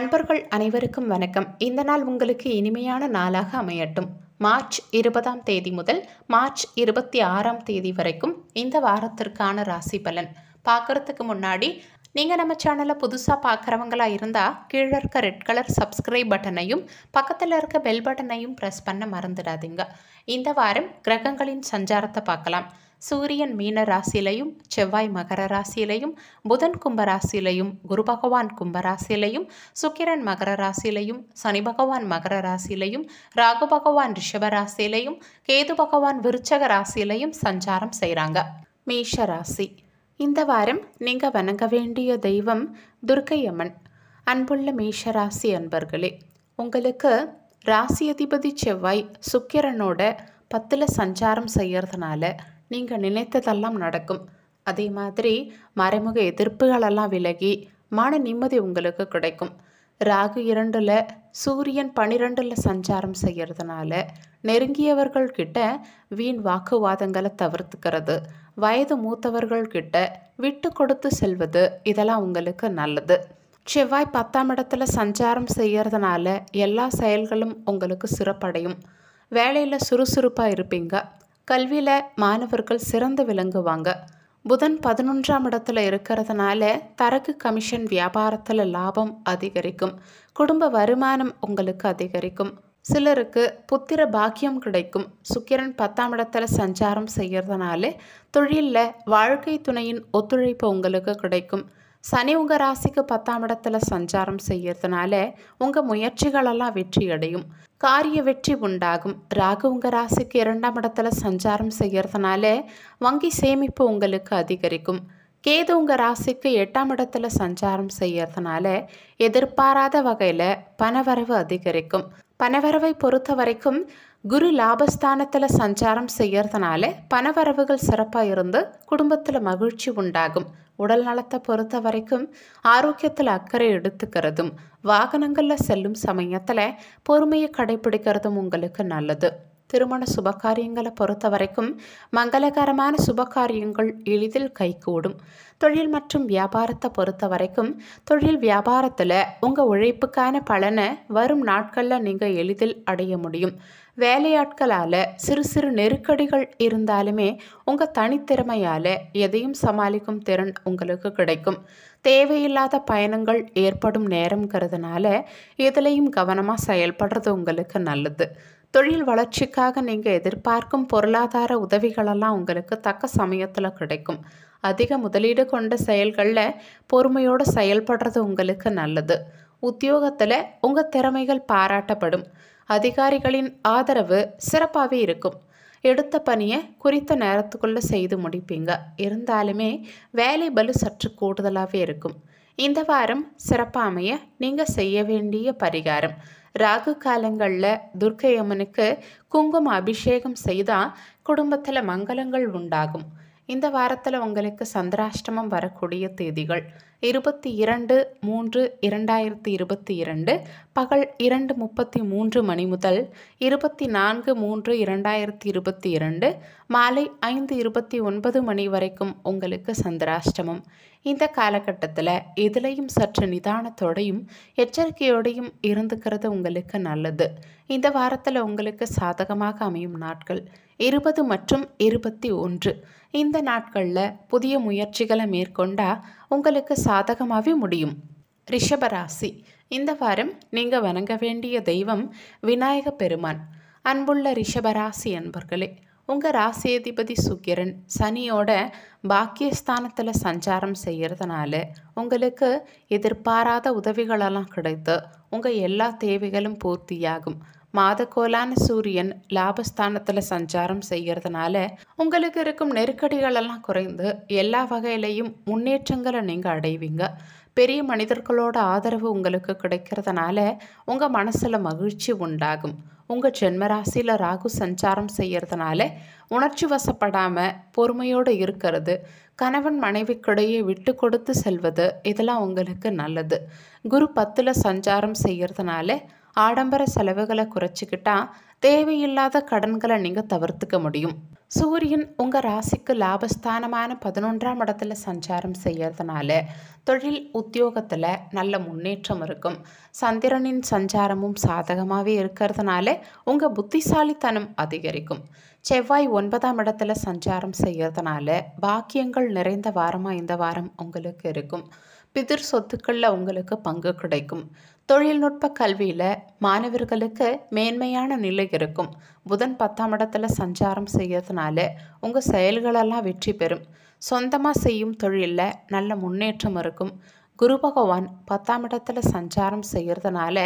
அன்பர்கள் அனைவருக்கும் வணக்கம் இந்த நாள் உங்களுக்கு இனிமையான நாளாக அமையட்டும் மார்ச் இருபதாம் தேதி முதல் மார்ச் இருபத்தி ஆறாம் தேதி வரைக்கும் இந்த வாரத்திற்கான ராசி பலன் பார்க்குறதுக்கு முன்னாடி நீங்கள் நம்ம சேனலை புதுசாக பார்க்குறவங்களா இருந்தால் கீழே இருக்க ரெட் கலர் சப்ஸ்கிரைப் பட்டனையும் பக்கத்தில் இருக்க பெல் பட்டனையும் ப்ரெஸ் பண்ண மறந்துடாதீங்க இந்த வாரம் கிரகங்களின் சஞ்சாரத்தை பார்க்கலாம் சூரியன் மீன ராசியிலையும் செவ்வாய் மகர ராசியிலையும் புதன் கும்ப ராசியிலையும் குரு பகவான் கும்ப சுக்கிரன் மகர ராசியிலையும் சனி பகவான் மகர ராசியிலையும் ராகு பகவான் ரிஷப ராசியிலையும் கேது பகவான் விருச்சக ராசியிலையும் சஞ்சாரம் செய்கிறாங்க மேஷ ராசி இந்த வாரம் நீங்கள் வணங்க வேண்டிய தெய்வம் துர்க்கையம்மன் அன்புள்ள ராசி அன்பர்களே உங்களுக்கு ராசி அதிபதி செவ்வாய் சுக்கிரனோட பத்தில் சஞ்சாரம் செய்கிறதுனால நீங்கள் நினைத்ததெல்லாம் நடக்கும் அதே மாதிரி மறைமுக எதிர்ப்புகளெல்லாம் விலகி மன நிம்மதி உங்களுக்கு கிடைக்கும் ராகு இரண்டில் சூரியன் பனிரெண்டில் சஞ்சாரம் செய்கிறதுனால நெருங்கியவர்கள் கிட்ட வீண் வாக்குவாதங்களை தவிர்த்துக்கிறது வயது மூத்தவர்கள் கிட்ட விட்டு கொடுத்து செல்வது இதெல்லாம் உங்களுக்கு நல்லது செவ்வாய் பத்தாம் இடத்துல சஞ்சாரம் செய்கிறதுனால எல்லா செயல்களும் உங்களுக்கு சிறப்படையும் வேலையில் சுறுசுறுப்பாக இருப்பீங்க கல்வியில் மாணவர்கள் சிறந்து விளங்குவாங்க புதன் பதினொன்றாம் இடத்துல இருக்கிறதுனால தரக்கு கமிஷன் வியாபாரத்தில் லாபம் அதிகரிக்கும் குடும்ப வருமானம் உங்களுக்கு அதிகரிக்கும் சிலருக்கு புத்திர பாக்கியம் கிடைக்கும் சுக்கிரன் பத்தாம் இடத்துல சஞ்சாரம் செய்கிறதுனால தொழிலில் வாழ்க்கை துணையின் ஒத்துழைப்பு உங்களுக்கு கிடைக்கும் சனி உங்கள் ராசிக்கு பத்தாம் இடத்துல சஞ்சாரம் செய்கிறதுனால உங்கள் முயற்சிகளெல்லாம் வெற்றி அடையும் காரிய வெற்றி உண்டாகும் ராகு உங்கள் ராசிக்கு இரண்டாம் இடத்துல சஞ்சாரம் செய்கிறதுனால வங்கி சேமிப்பு உங்களுக்கு அதிகரிக்கும் கேது உங்கள் ராசிக்கு எட்டாம் இடத்துல சஞ்சாரம் செய்கிறதுனால எதிர்பாராத வகையில் பணவரவு அதிகரிக்கும் பணவரவை பொறுத்த வரைக்கும் குரு லாபஸ்தானத்தில் சஞ்சாரம் செய்யறதுனால பணவரவுகள் சிறப்பாக இருந்து குடும்பத்தில் மகிழ்ச்சி உண்டாகும் உடல் நலத்தை பொறுத்த வரைக்கும் ஆரோக்கியத்தில் அக்கறை எடுத்துக்கிறதும் வாகனங்களில் செல்லும் சமயத்தில் பொறுமையை கடைபிடிக்கிறதும் உங்களுக்கு நல்லது திருமண சுபகாரியங்களை பொறுத்த வரைக்கும் மங்களகரமான சுபகாரியங்கள் எளிதில் கைகூடும் தொழில் மற்றும் வியாபாரத்தை பொறுத்த வரைக்கும் தொழில் வியாபாரத்தில் உங்கள் உழைப்புக்கான பலனை வரும் நாட்களில் நீங்கள் எளிதில் அடைய முடியும் வேலையாட்களால் சிறு சிறு நெருக்கடிகள் இருந்தாலுமே உங்கள் தனித்திறமையால் எதையும் சமாளிக்கும் திறன் உங்களுக்கு கிடைக்கும் தேவையில்லாத பயணங்கள் ஏற்படும் நேரங்கிறதுனால இதுலேயும் கவனமாக செயல்படுறது உங்களுக்கு நல்லது தொழில் வளர்ச்சிக்காக நீங்கள் எதிர்பார்க்கும் பொருளாதார உதவிகளெல்லாம் உங்களுக்கு தக்க சமயத்தில் கிடைக்கும் அதிக முதலீடு கொண்ட செயல்களில் பொறுமையோடு செயல்படுறது உங்களுக்கு நல்லது உத்தியோகத்தில் உங்கள் திறமைகள் பாராட்டப்படும் அதிகாரிகளின் ஆதரவு சிறப்பாகவே இருக்கும் எடுத்த பணியை குறித்த நேரத்துக்குள்ளே செய்து முடிப்பீங்க இருந்தாலுமே வேலை பலு சற்று கூடுதலாகவே இருக்கும் இந்த வாரம் சிறப்பாமைய நீங்கள் செய்ய வேண்டிய பரிகாரம் ராகு காலங்களில் துர்க்கையம்மனுக்கு குங்கும அபிஷேகம் செய்தால் குடும்பத்தில் மங்களங்கள் உண்டாகும் இந்த வாரத்தில் உங்களுக்கு சந்திராஷ்டமம் வரக்கூடிய தேதிகள் இருபத்தி இரண்டு மூன்று இரண்டாயிரத்தி இருபத்தி இரண்டு பகல் இரண்டு முப்பத்தி மூன்று மணி முதல் இருபத்தி நான்கு மூன்று இரண்டாயிரத்தி இருபத்தி இரண்டு மாலை ஐந்து இருபத்தி ஒன்பது மணி வரைக்கும் உங்களுக்கு சந்திராஷ்டமம் இந்த காலகட்டத்தில் எதிலையும் சற்று நிதானத்தோடையும் எச்சரிக்கையோடையும் இருந்துக்கிறது உங்களுக்கு நல்லது இந்த வாரத்தில் உங்களுக்கு சாதகமாக அமையும் நாட்கள் இருபது மற்றும் இருபத்தி ஒன்று இந்த நாட்களில் புதிய முயற்சிகளை மேற்கொண்டால் உங்களுக்கு சாதகமாகவே முடியும் ரிஷபராசி இந்த வாரம் நீங்கள் வணங்க வேண்டிய தெய்வம் விநாயக பெருமான் அன்புள்ள ரிஷபராசி என்பர்களே உங்கள் ராசியதிபதி சுக்கிரன் சனியோட பாக்கியஸ்தானத்தில் சஞ்சாரம் செய்கிறதுனால உங்களுக்கு எதிர்பாராத உதவிகளெல்லாம் கிடைத்து உங்கள் எல்லா தேவைகளும் பூர்த்தியாகும் மாதக்கோலான சூரியன் லாபஸ்தானத்தில் சஞ்சாரம் செய்கிறதுனால உங்களுக்கு இருக்கும் நெருக்கடிகளெல்லாம் குறைந்து எல்லா வகையிலையும் முன்னேற்றங்களை நீங்கள் அடைவீங்க பெரிய மனிதர்களோட ஆதரவு உங்களுக்கு கிடைக்கிறதுனால உங்கள் மனசில் மகிழ்ச்சி உண்டாகும் உங்கள் ஜென்மராசியில் ராகு சஞ்சாரம் செய்கிறதுனால உணர்ச்சி வசப்படாமல் பொறுமையோடு இருக்கிறது கணவன் மனைவிக்கிடையே விட்டு கொடுத்து செல்வது இதெல்லாம் உங்களுக்கு நல்லது குரு பத்தில் சஞ்சாரம் செய்கிறதுனால ஆடம்பர செலவுகளை குறைச்சிக்கிட்டா தேவையில்லாத கடன்களை நீங்கள் தவிர்த்துக்க முடியும் சூரியன் உங்கள் ராசிக்கு லாபஸ்தானமான பதினொன்றாம் இடத்துல சஞ்சாரம் செய்யறதுனால தொழில் உத்தியோகத்தில் நல்ல முன்னேற்றம் இருக்கும் சந்திரனின் சஞ்சாரமும் சாதகமாகவே இருக்கிறதுனால உங்கள் புத்திசாலித்தனம் அதிகரிக்கும் செவ்வாய் ஒன்பதாம் இடத்துல சஞ்சாரம் செய்யறதுனால பாக்கியங்கள் நிறைந்த வாரமாக இந்த வாரம் உங்களுக்கு இருக்கும் பிதிர் சொத்துக்களில் உங்களுக்கு பங்கு கிடைக்கும் தொழில்நுட்ப கல்வியில் மாணவர்களுக்கு மேன்மையான நிலை இருக்கும் புதன் பத்தாம் இடத்துல சஞ்சாரம் செய்யறதுனால உங்கள் செயல்களெல்லாம் வெற்றி பெறும் சொந்தமாக செய்யும் தொழிலில் நல்ல முன்னேற்றம் இருக்கும் குரு பகவான் பத்தாம் இடத்துல சஞ்சாரம் செய்கிறதுனால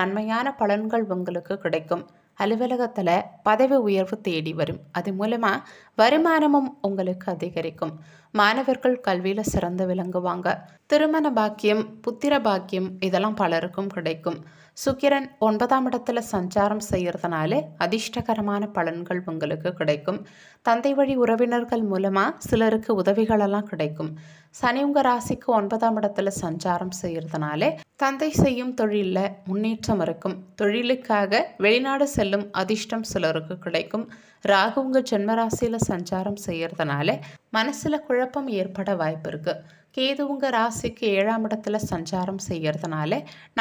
நன்மையான பலன்கள் உங்களுக்கு கிடைக்கும் அலுவலகத்தில் பதவி உயர்வு தேடி வரும் அது மூலமாக வருமானமும் உங்களுக்கு அதிகரிக்கும் மாணவர்கள் கல்வியில் சிறந்து விளங்குவாங்க திருமண பாக்கியம் புத்திர பாக்கியம் இதெல்லாம் பலருக்கும் கிடைக்கும் சுக்கிரன் ஒன்பதாம் இடத்துல சஞ்சாரம் செய்கிறதுனால அதிர்ஷ்டகரமான பலன்கள் உங்களுக்கு கிடைக்கும் தந்தை வழி உறவினர்கள் மூலமாக சிலருக்கு உதவிகளெல்லாம் கிடைக்கும் சனி உங்க ராசிக்கு ஒன்பதாம் இடத்துல சஞ்சாரம் செய்யறதுனாலே தந்தை செய்யும் தொழிலில் முன்னேற்றம் இருக்கும் தொழிலுக்காக வெளிநாடு செல்லும் அதிர்ஷ்டம் சிலருக்கு கிடைக்கும் ராகு உங்கள் ஜென்மராசியில் சஞ்சாரம் செய்கிறதுனால மனசில் குழப்பம் ஏற்பட வாய்ப்பு இருக்குது கேது உங்க ராசிக்கு ஏழாம் இடத்துல சஞ்சாரம் செய்யறதுனால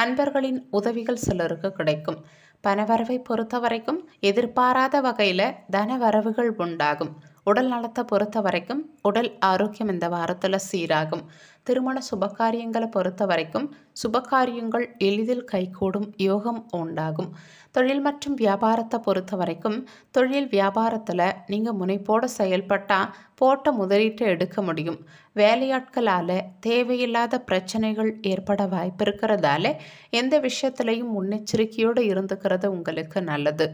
நண்பர்களின் உதவிகள் சிலருக்கு கிடைக்கும் பணவரவை பொறுத்த வரைக்கும் எதிர்பாராத வகையில் தன வரவுகள் உண்டாகும் உடல் நலத்தை பொறுத்த வரைக்கும் உடல் ஆரோக்கியம் இந்த வாரத்தில் சீராகும் திருமண சுபகாரியங்களை பொறுத்த வரைக்கும் சுபகாரியங்கள் எளிதில் கைகூடும் யோகம் உண்டாகும் தொழில் மற்றும் வியாபாரத்தை பொறுத்த வரைக்கும் தொழில் வியாபாரத்தில் நீங்கள் முனைப்போடு செயல்பட்டால் போட்ட முதலீட்டை எடுக்க முடியும் வேலையாட்களால் தேவையில்லாத பிரச்சனைகள் ஏற்பட வாய்ப்பு இருக்கிறதால எந்த விஷயத்துலையும் முன்னெச்சரிக்கையோடு இருந்துக்கிறது உங்களுக்கு நல்லது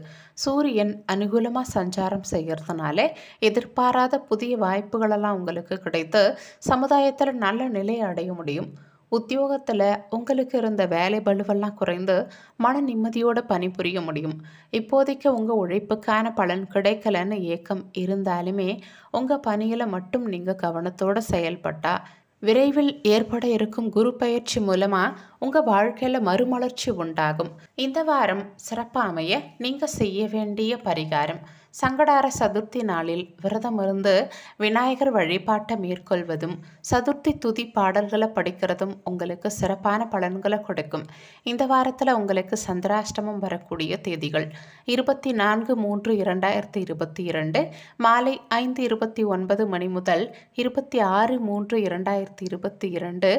சூரியன் அனுகூலமாக சஞ்சாரம் செய்கிறதுனால எதிர்பாராத புதிய வாய்ப்புகளெல்லாம் உங்களுக்கு கிடைத்து சமுதாயத்தில் நல்ல நிலை நிலை அடைய முடியும் உத்தியோகத்தில் உங்களுக்கு இருந்த வேலை பழுவெல்லாம் குறைந்து மன நிம்மதியோடு பணிபுரிய முடியும் இப்போதைக்கு உங்கள் உழைப்புக்கான பலன் கிடைக்கலன்னு ஏக்கம் இருந்தாலுமே உங்கள் பணியில் மட்டும் நீங்கள் கவனத்தோடு செயல்பட்டால் விரைவில் ஏற்பட இருக்கும் குரு பயிற்சி மூலமாக உங்கள் வாழ்க்கையில் மறுமலர்ச்சி உண்டாகும் இந்த வாரம் சிறப்பாமைய நீங்கள் செய்ய வேண்டிய பரிகாரம் சங்கடார சதுர்த்தி நாளில் விரதமிருந்து விநாயகர் வழிபாட்டை மேற்கொள்வதும் சதுர்த்தி துதி பாடல்களை படிக்கிறதும் உங்களுக்கு சிறப்பான பலன்களை கொடுக்கும் இந்த வாரத்தில் உங்களுக்கு சந்திராஷ்டமம் வரக்கூடிய தேதிகள் இருபத்தி நான்கு மூன்று இரண்டாயிரத்தி இருபத்தி இரண்டு மாலை ஐந்து இருபத்தி ஒன்பது மணி முதல் இருபத்தி ஆறு மூன்று இரண்டாயிரத்தி இருபத்தி இரண்டு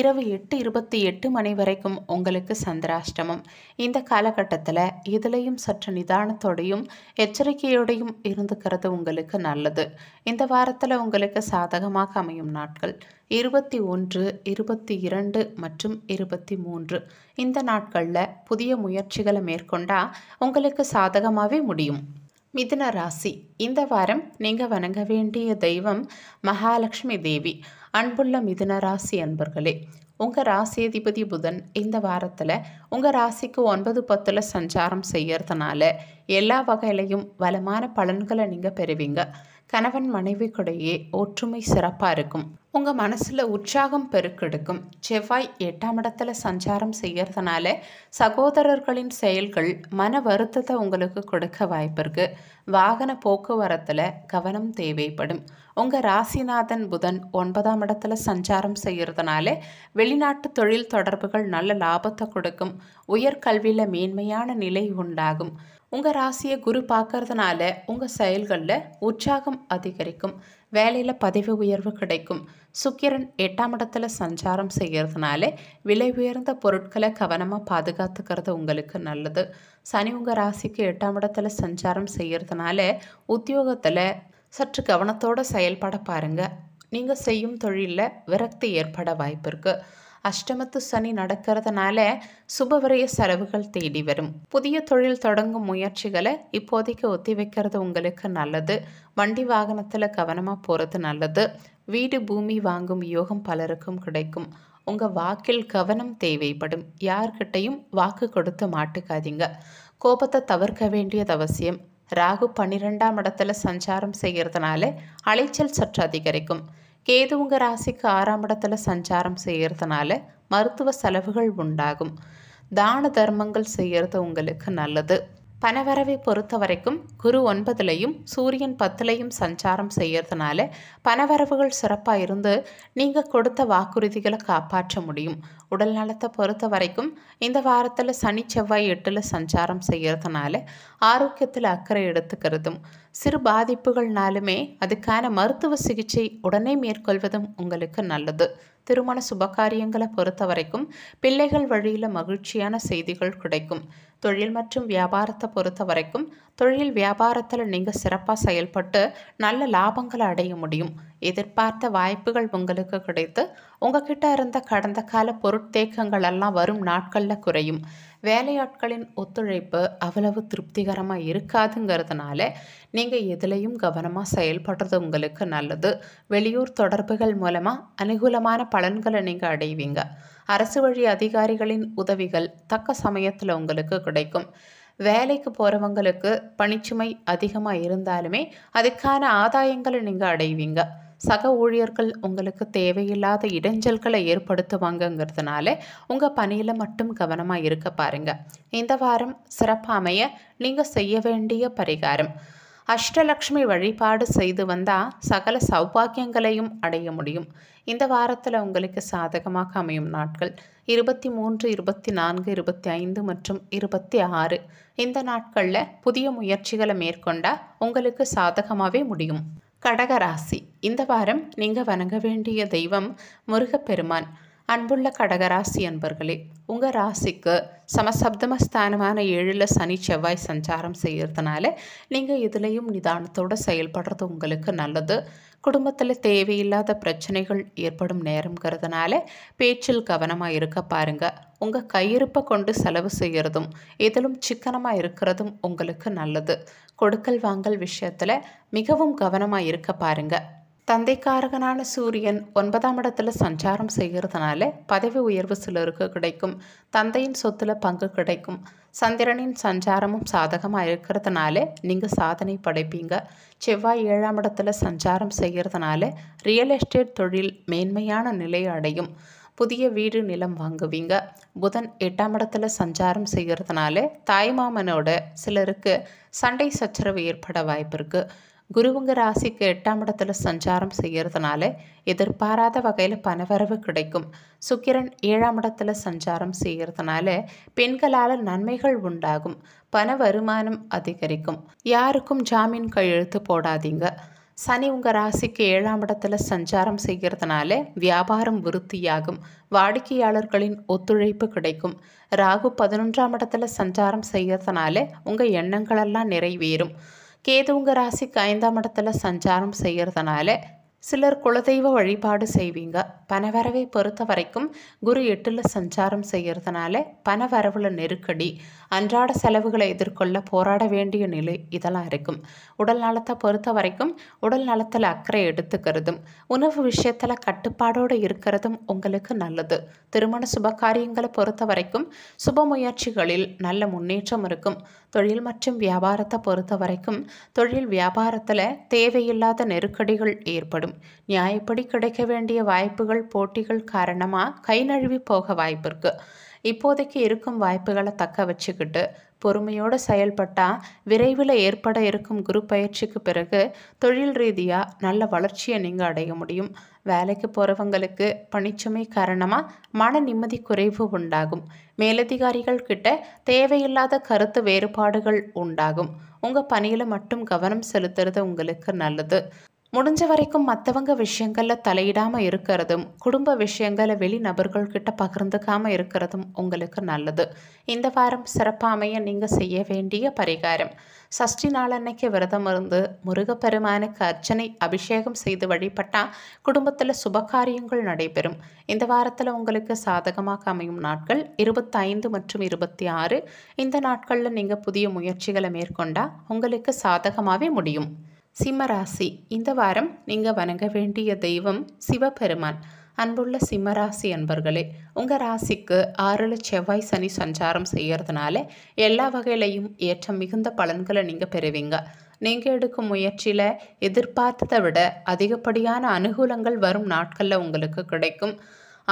இரவு எட்டு இருபத்தி எட்டு மணி வரைக்கும் உங்களுக்கு சந்திராஷ்டமம் இந்த காலகட்டத்தில் இதிலையும் சற்று நிதானத்தோடையும் எச்சரிக்கையோடு நம்பிக்கையோடையும் இருந்துக்கிறது உங்களுக்கு நல்லது இந்த வாரத்தில் உங்களுக்கு சாதகமாக அமையும் நாட்கள் இருபத்தி ஒன்று இருபத்தி இரண்டு மற்றும் இருபத்தி மூன்று இந்த நாட்களில் புதிய முயற்சிகளை மேற்கொண்டால் உங்களுக்கு சாதகமாகவே முடியும் மிதுன ராசி இந்த வாரம் நீங்கள் வணங்க வேண்டிய தெய்வம் மகாலட்சுமி தேவி அன்புள்ள மிதுன ராசி அன்பர்களே உங்கள் ராசி அதிபதி புதன் இந்த வாரத்தில் உங்கள் ராசிக்கு ஒன்பது பத்தில் சஞ்சாரம் செய்யறதுனால எல்லா வகையிலையும் வளமான பலன்களை நீங்கள் பெறுவீங்க கணவன் மனைவிக்கிடையே ஒற்றுமை சிறப்பாக இருக்கும் உங்கள் மனசில் உற்சாகம் பெருக்கெடுக்கும் செவ்வாய் எட்டாம் இடத்துல சஞ்சாரம் செய்கிறதுனால சகோதரர்களின் செயல்கள் மன வருத்தத்தை உங்களுக்கு கொடுக்க வாய்ப்பு இருக்குது வாகன போக்குவரத்தில் கவனம் தேவைப்படும் உங்கள் ராசிநாதன் புதன் ஒன்பதாம் இடத்துல சஞ்சாரம் செய்கிறதுனால வெளிநாட்டு தொழில் தொடர்புகள் நல்ல லாபத்தை கொடுக்கும் உயர்கல்வியில் மேன்மையான நிலை உண்டாகும் உங்கள் ராசியை குரு பார்க்கறதுனால உங்கள் செயல்களில் உற்சாகம் அதிகரிக்கும் வேலையில் பதவி உயர்வு கிடைக்கும் சுக்கிரன் எட்டாம் இடத்துல சஞ்சாரம் செய்கிறதுனால விலை உயர்ந்த பொருட்களை கவனமாக பாதுகாத்துக்கிறது உங்களுக்கு நல்லது சனி உங்கள் ராசிக்கு எட்டாம் இடத்துல சஞ்சாரம் செய்கிறதுனால உத்தியோகத்தில் சற்று கவனத்தோடு செயல்பட பாருங்கள் நீங்கள் செய்யும் தொழிலில் விரக்தி ஏற்பட வாய்ப்பு இருக்குது அஷ்டமத்து சனி நடக்கிறதுனால சுபவரைய செலவுகள் தேடி வரும் புதிய தொழில் தொடங்கும் முயற்சிகளை இப்போதைக்கு ஒத்தி வைக்கிறது உங்களுக்கு நல்லது வண்டி வாகனத்தில் கவனமாக போகிறது நல்லது வீடு பூமி வாங்கும் யோகம் பலருக்கும் கிடைக்கும் உங்கள் வாக்கில் கவனம் தேவைப்படும் யார்கிட்டையும் வாக்கு கொடுத்து மாட்டுக்காதீங்க கோபத்தை தவிர்க்க வேண்டியது அவசியம் ராகு பன்னிரெண்டாம் இடத்துல சஞ்சாரம் செய்கிறதுனால அலைச்சல் சற்று அதிகரிக்கும் கேது உங்கள் ராசிக்கு ஆறாம் இடத்துல சஞ்சாரம் செய்கிறதுனால மருத்துவ செலவுகள் உண்டாகும் தான தர்மங்கள் செய்கிறது உங்களுக்கு நல்லது பணவரவை பொறுத்த வரைக்கும் குரு ஒன்பதுலையும் சூரியன் பத்துலையும் சஞ்சாரம் செய்கிறதுனால பணவரவுகள் சிறப்பாக இருந்து நீங்கள் கொடுத்த வாக்குறுதிகளை காப்பாற்ற முடியும் உடல் நலத்தை பொறுத்த வரைக்கும் இந்த வாரத்தில் சனி செவ்வாய் எட்டில் சஞ்சாரம் செய்கிறதுனால ஆரோக்கியத்தில் அக்கறை எடுத்துக்கிறதும் சிறு பாதிப்புகள்னாலுமே அதுக்கான மருத்துவ சிகிச்சை உடனே மேற்கொள்வதும் உங்களுக்கு நல்லது திருமண சுபகாரியங்களை பொறுத்த வரைக்கும் பிள்ளைகள் வழியில் மகிழ்ச்சியான செய்திகள் கிடைக்கும் தொழில் மற்றும் வியாபாரத்தை பொறுத்த வரைக்கும் தொழில் வியாபாரத்தில் நீங்கள் சிறப்பாக செயல்பட்டு நல்ல லாபங்களை அடைய முடியும் எதிர்பார்த்த வாய்ப்புகள் உங்களுக்கு கிடைத்து உங்ககிட்ட இருந்த கடந்த கால பொருட்தேக்கங்கள் எல்லாம் வரும் நாட்களில் குறையும் வேலையாட்களின் ஒத்துழைப்பு அவ்வளவு திருப்திகரமாக இருக்காதுங்கிறதுனால நீங்கள் எதுலேயும் கவனமாக செயல்படுறது உங்களுக்கு நல்லது வெளியூர் தொடர்புகள் மூலமாக அனுகூலமான பலன்களை நீங்கள் அடைவீங்க அரசு வழி அதிகாரிகளின் உதவிகள் தக்க சமயத்தில் உங்களுக்கு கிடைக்கும் வேலைக்கு போகிறவங்களுக்கு பணிச்சுமை அதிகமாக இருந்தாலுமே அதுக்கான ஆதாயங்களை நீங்கள் அடைவீங்க சக ஊழியர்கள் உங்களுக்கு தேவையில்லாத இடைஞ்சல்களை ஏற்படுத்துவாங்கங்கிறதுனால உங்கள் பணியில் மட்டும் கவனமாக இருக்க பாருங்கள் இந்த வாரம் சிறப்பாமைய நீங்கள் செய்ய வேண்டிய பரிகாரம் அஷ்டலக்ஷ்மி வழிபாடு செய்து வந்தால் சகல சௌபாகியங்களையும் அடைய முடியும் இந்த வாரத்தில் உங்களுக்கு சாதகமாக அமையும் நாட்கள் இருபத்தி மூன்று இருபத்தி நான்கு இருபத்தி ஐந்து மற்றும் இருபத்தி ஆறு இந்த நாட்களில் புதிய முயற்சிகளை மேற்கொண்டால் உங்களுக்கு சாதகமாகவே முடியும் கடகராசி இந்த வாரம் நீங்கள் வணங்க வேண்டிய தெய்வம் முருகப்பெருமான் அன்புள்ள கடகராசி அன்பர்களே உங்கள் ராசிக்கு சமசப்தமஸ்தானமான ஏழில் சனி செவ்வாய் சஞ்சாரம் செய்கிறதுனால நீங்கள் இதுலேயும் நிதானத்தோடு செயல்படுறது உங்களுக்கு நல்லது குடும்பத்தில் தேவையில்லாத பிரச்சனைகள் ஏற்படும் நேரங்கிறதுனால பேச்சில் கவனமாக இருக்க பாருங்கள் உங்கள் கையிருப்பை கொண்டு செலவு செய்கிறதும் இதிலும் சிக்கனமாக இருக்கிறதும் உங்களுக்கு நல்லது கொடுக்கல் வாங்கல் விஷயத்தில் மிகவும் கவனமாக இருக்க பாருங்கள் தந்தைக்காரகனான சூரியன் ஒன்பதாம் இடத்துல சஞ்சாரம் செய்கிறதுனால பதவி உயர்வு சிலருக்கு கிடைக்கும் தந்தையின் சொத்தில் பங்கு கிடைக்கும் சந்திரனின் சஞ்சாரமும் சாதகமாக இருக்கிறதுனால நீங்கள் சாதனை படைப்பீங்க செவ்வாய் ஏழாம் இடத்துல சஞ்சாரம் செய்கிறதுனால ரியல் எஸ்டேட் தொழில் மேன்மையான நிலை அடையும் புதிய வீடு நிலம் வாங்குவீங்க புதன் எட்டாம் இடத்துல சஞ்சாரம் செய்கிறதுனால தாய்மாமனோட சிலருக்கு சண்டை சச்சரவு ஏற்பட வாய்ப்பு இருக்குது குருவுங்க ராசிக்கு எட்டாம் இடத்துல சஞ்சாரம் செய்கிறதுனால எதிர்பாராத வகையில் பணவரவு கிடைக்கும் சுக்கிரன் ஏழாம் இடத்துல சஞ்சாரம் செய்கிறதுனால பெண்களால் நன்மைகள் உண்டாகும் பண வருமானம் அதிகரிக்கும் யாருக்கும் ஜாமீன் கையெழுத்து போடாதீங்க சனி உங்கள் ராசிக்கு ஏழாம் இடத்துல சஞ்சாரம் செய்கிறதுனால வியாபாரம் விருத்தியாகும் வாடிக்கையாளர்களின் ஒத்துழைப்பு கிடைக்கும் ராகு பதினொன்றாம் இடத்துல சஞ்சாரம் செய்கிறதுனால உங்கள் எண்ணங்களெல்லாம் நிறைவேறும் கேதுங்க ராசிக்கு ஐந்தாம் இடத்துல சஞ்சாரம் செய்கிறதுனால சிலர் குலதெய்வ வழிபாடு செய்வீங்க பணவரவை பொறுத்த வரைக்கும் குரு எட்டில் சஞ்சாரம் செய்கிறதுனால பணவரவில் நெருக்கடி அன்றாட செலவுகளை எதிர்கொள்ள போராட வேண்டிய நிலை இதெல்லாம் இருக்கும் உடல் நலத்தை பொறுத்த வரைக்கும் உடல் நலத்தில் அக்கறை எடுத்துக்கிறதும் உணவு விஷயத்தில் கட்டுப்பாடோடு இருக்கிறதும் உங்களுக்கு நல்லது திருமண சுப காரியங்களை பொறுத்த வரைக்கும் சுப முயற்சிகளில் நல்ல முன்னேற்றம் இருக்கும் தொழில் மற்றும் வியாபாரத்தை பொறுத்த வரைக்கும் தொழில் வியாபாரத்தில் தேவையில்லாத நெருக்கடிகள் ஏற்படும் நியாயப்படி கிடைக்க வேண்டிய வாய்ப்புகள் போட்டிகள் காரணமாக கை நழுவி போக வாய்ப்பு இருக்கு இப்போதைக்கு இருக்கும் வாய்ப்புகளை தக்க வச்சுக்கிட்டு பொறுமையோடு செயல்பட்டால் விரைவில் ஏற்பட இருக்கும் குரு பயிற்சிக்கு பிறகு தொழில் ரீதியாக நல்ல வளர்ச்சியை நீங்கள் அடைய முடியும் வேலைக்கு போகிறவங்களுக்கு பணிச்சுமை காரணமாக மன நிம்மதி குறைவு உண்டாகும் மேலதிகாரிகள் கிட்ட தேவையில்லாத கருத்து வேறுபாடுகள் உண்டாகும் உங்கள் பணியில் மட்டும் கவனம் செலுத்துறது உங்களுக்கு நல்லது முடிஞ்ச வரைக்கும் மற்றவங்க விஷயங்களில் தலையிடாமல் இருக்கிறதும் குடும்ப விஷயங்களை வெளிநபர்கள்கிட்ட பகிர்ந்துக்காமல் இருக்கிறதும் உங்களுக்கு நல்லது இந்த வாரம் சிறப்பாமைய நீங்கள் செய்ய வேண்டிய பரிகாரம் சஷ்டி நாளன்னைக்கு விரதம் இருந்து முருகப்பெருமானுக்கு அர்ச்சனை அபிஷேகம் செய்து வழிபட்டால் குடும்பத்தில் சுபகாரியங்கள் நடைபெறும் இந்த வாரத்தில் உங்களுக்கு சாதகமாக அமையும் நாட்கள் இருபத்தைந்து மற்றும் இருபத்தி ஆறு இந்த நாட்களில் நீங்கள் புதிய முயற்சிகளை மேற்கொண்டால் உங்களுக்கு சாதகமாகவே முடியும் சிம்மராசி இந்த வாரம் நீங்கள் வணங்க வேண்டிய தெய்வம் சிவபெருமான் அன்புள்ள சிம்மராசி அன்பர்களே உங்கள் ராசிக்கு ஆறில் செவ்வாய் சனி சஞ்சாரம் செய்கிறதுனால எல்லா வகையிலையும் ஏற்றம் மிகுந்த பலன்களை நீங்கள் பெறுவீங்க நீங்கள் எடுக்கும் முயற்சியில் எதிர்பார்த்ததை விட அதிகப்படியான அனுகூலங்கள் வரும் நாட்களில் உங்களுக்கு கிடைக்கும்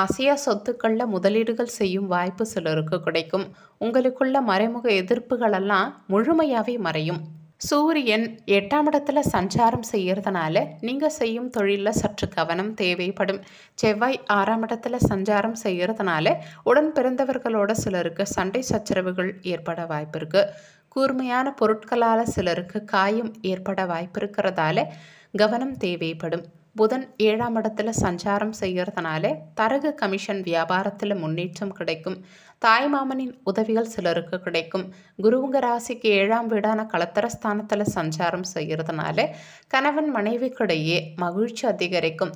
அசையா சொத்துக்களில் முதலீடுகள் செய்யும் வாய்ப்பு சிலருக்கு கிடைக்கும் உங்களுக்குள்ள மறைமுக எதிர்ப்புகளெல்லாம் முழுமையாகவே மறையும் சூரியன் எட்டாம் இடத்துல சஞ்சாரம் செய்கிறதுனால நீங்கள் செய்யும் தொழிலில் சற்று கவனம் தேவைப்படும் செவ்வாய் ஆறாம் இடத்துல சஞ்சாரம் செய்கிறதுனால உடன் பிறந்தவர்களோட சிலருக்கு சண்டை சச்சரவுகள் ஏற்பட வாய்ப்பு இருக்குது கூர்மையான பொருட்களால் சிலருக்கு காயம் ஏற்பட வாய்ப்பு இருக்கிறதால கவனம் தேவைப்படும் புதன் ஏழாம் இடத்துல சஞ்சாரம் செய்கிறதுனால தரகு கமிஷன் வியாபாரத்தில் முன்னேற்றம் கிடைக்கும் தாய்மாமனின் உதவிகள் சிலருக்கு கிடைக்கும் குருவுங்க ராசிக்கு ஏழாம் வீடான கலத்தரஸ்தானத்தில் சஞ்சாரம் செய்கிறதுனால கணவன் மனைவிக்கிடையே மகிழ்ச்சி அதிகரிக்கும்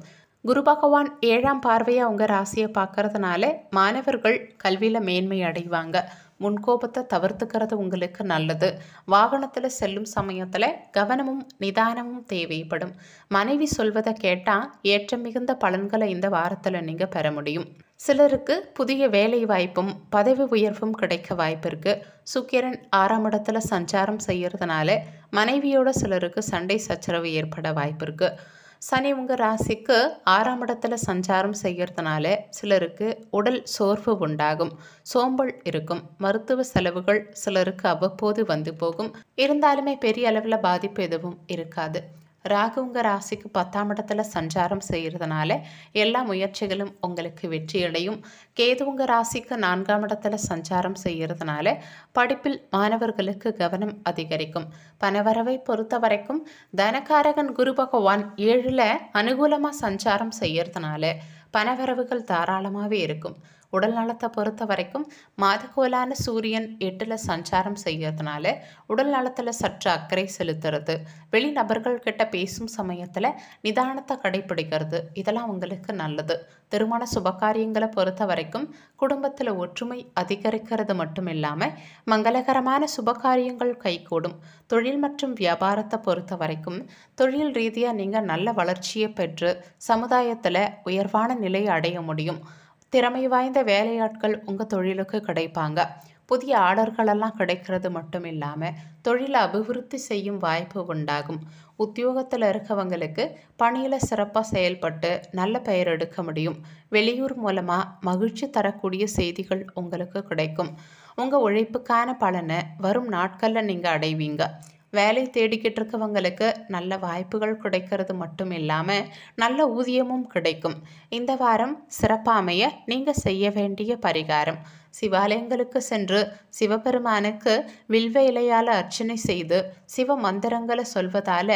குரு பகவான் ஏழாம் பார்வையாக அவங்க ராசியை பார்க்கறதுனால மாணவர்கள் கல்வியில் மேன்மை அடைவாங்க முன்கோபத்தை தவிர்த்துக்கிறது உங்களுக்கு நல்லது வாகனத்தில் செல்லும் சமயத்தில் கவனமும் நிதானமும் தேவைப்படும் மனைவி சொல்வதை கேட்டால் ஏற்றம் மிகுந்த பலன்களை இந்த வாரத்தில் நீங்கள் பெற முடியும் சிலருக்கு புதிய வேலை வாய்ப்பும் பதவி உயர்வும் கிடைக்க வாய்ப்பு இருக்குது சுக்கிரன் ஆறாம் இடத்துல சஞ்சாரம் செய்கிறதுனால மனைவியோட சிலருக்கு சண்டை சச்சரவு ஏற்பட வாய்ப்பு இருக்குது சனி உங்கள் ராசிக்கு ஆறாம் இடத்துல சஞ்சாரம் செய்கிறதுனால சிலருக்கு உடல் சோர்வு உண்டாகும் சோம்பல் இருக்கும் மருத்துவ செலவுகள் சிலருக்கு அவ்வப்போது வந்து போகும் இருந்தாலுமே பெரிய அளவில் பாதிப்பு எதுவும் இருக்காது ராகு உங்கள் ராசிக்கு பத்தாம் இடத்துல சஞ்சாரம் செய்கிறதுனால எல்லா முயற்சிகளும் உங்களுக்கு வெற்றியடையும் கேது உங்கள் ராசிக்கு நான்காம் இடத்துல சஞ்சாரம் செய்கிறதுனால படிப்பில் மாணவர்களுக்கு கவனம் அதிகரிக்கும் பணவரவை பொறுத்த வரைக்கும் தனகாரகன் குரு பகவான் ஏழில் அனுகூலமாக சஞ்சாரம் செய்கிறதுனால பணவரவுகள் தாராளமாகவே இருக்கும் உடல் நலத்தை பொறுத்த வரைக்கும் மாதக்கோலான சூரியன் எட்டில் சஞ்சாரம் செய்யறதுனால உடல் நலத்தில் சற்று அக்கறை செலுத்துறது வெளிநபர்கள் கிட்ட பேசும் சமயத்தில் நிதானத்தை கடைபிடிக்கிறது இதெல்லாம் உங்களுக்கு நல்லது திருமண சுபகாரியங்களை பொறுத்த வரைக்கும் குடும்பத்தில் ஒற்றுமை அதிகரிக்கிறது மட்டும் இல்லாமல் மங்களகரமான சுபகாரியங்கள் கைகூடும் தொழில் மற்றும் வியாபாரத்தை பொறுத்த வரைக்கும் தொழில் ரீதியாக நீங்கள் நல்ல வளர்ச்சியை பெற்று சமுதாயத்தில் உயர்வான நிலை அடைய முடியும் திறமை வாய்ந்த வேலையாட்கள் உங்கள் தொழிலுக்கு கிடைப்பாங்க புதிய ஆர்டர்களெல்லாம் கிடைக்கிறது மட்டும் இல்லாமல் தொழிலை அபிவிருத்தி செய்யும் வாய்ப்பு உண்டாகும் உத்தியோகத்தில் இருக்கவங்களுக்கு பணியில் சிறப்பாக செயல்பட்டு நல்ல பெயர் எடுக்க முடியும் வெளியூர் மூலமாக மகிழ்ச்சி தரக்கூடிய செய்திகள் உங்களுக்கு கிடைக்கும் உங்கள் உழைப்புக்கான பலனை வரும் நாட்களில் நீங்கள் அடைவீங்க வேலை தேடிக்கிட்டு இருக்கவங்களுக்கு நல்ல வாய்ப்புகள் கிடைக்கிறது மட்டும் இல்லாமல் நல்ல ஊதியமும் கிடைக்கும் இந்த வாரம் சிறப்பாமைய நீங்கள் செய்ய வேண்டிய பரிகாரம் சிவாலயங்களுக்கு சென்று சிவபெருமானுக்கு வில்வ இலையால் அர்ச்சனை செய்து சிவ மந்திரங்களை சொல்வதால்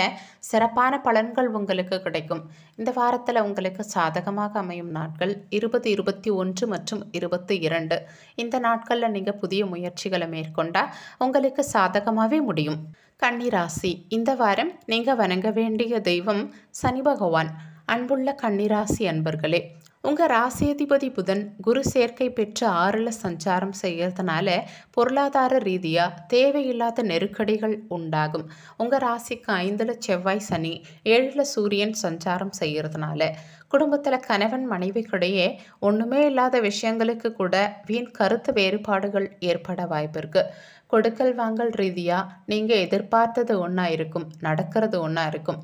சிறப்பான பலன்கள் உங்களுக்கு கிடைக்கும் இந்த வாரத்தில் உங்களுக்கு சாதகமாக அமையும் நாட்கள் இருபது இருபத்தி ஒன்று மற்றும் இருபத்தி இரண்டு இந்த நாட்களில் நீங்கள் புதிய முயற்சிகளை மேற்கொண்டால் உங்களுக்கு சாதகமாகவே முடியும் கன்னிராசி இந்த வாரம் நீங்கள் வணங்க வேண்டிய தெய்வம் சனி பகவான் அன்புள்ள கன்னிராசி அன்பர்களே உங்கள் ராசியதிபதி புதன் குரு சேர்க்கை பெற்று ஆறில் சஞ்சாரம் செய்கிறதுனால பொருளாதார ரீதியாக தேவையில்லாத நெருக்கடிகள் உண்டாகும் உங்கள் ராசிக்கு ஐந்தில் செவ்வாய் சனி ஏழில் சூரியன் சஞ்சாரம் செய்கிறதுனால குடும்பத்தில் கணவன் மனைவிக்கிடையே ஒன்றுமே இல்லாத விஷயங்களுக்கு கூட வீண் கருத்து வேறுபாடுகள் ஏற்பட வாய்ப்பு இருக்குது கொடுக்கல் வாங்கல் ரீதியாக நீங்கள் எதிர்பார்த்தது ஒன்றா இருக்கும் நடக்கிறது ஒன்றா இருக்கும்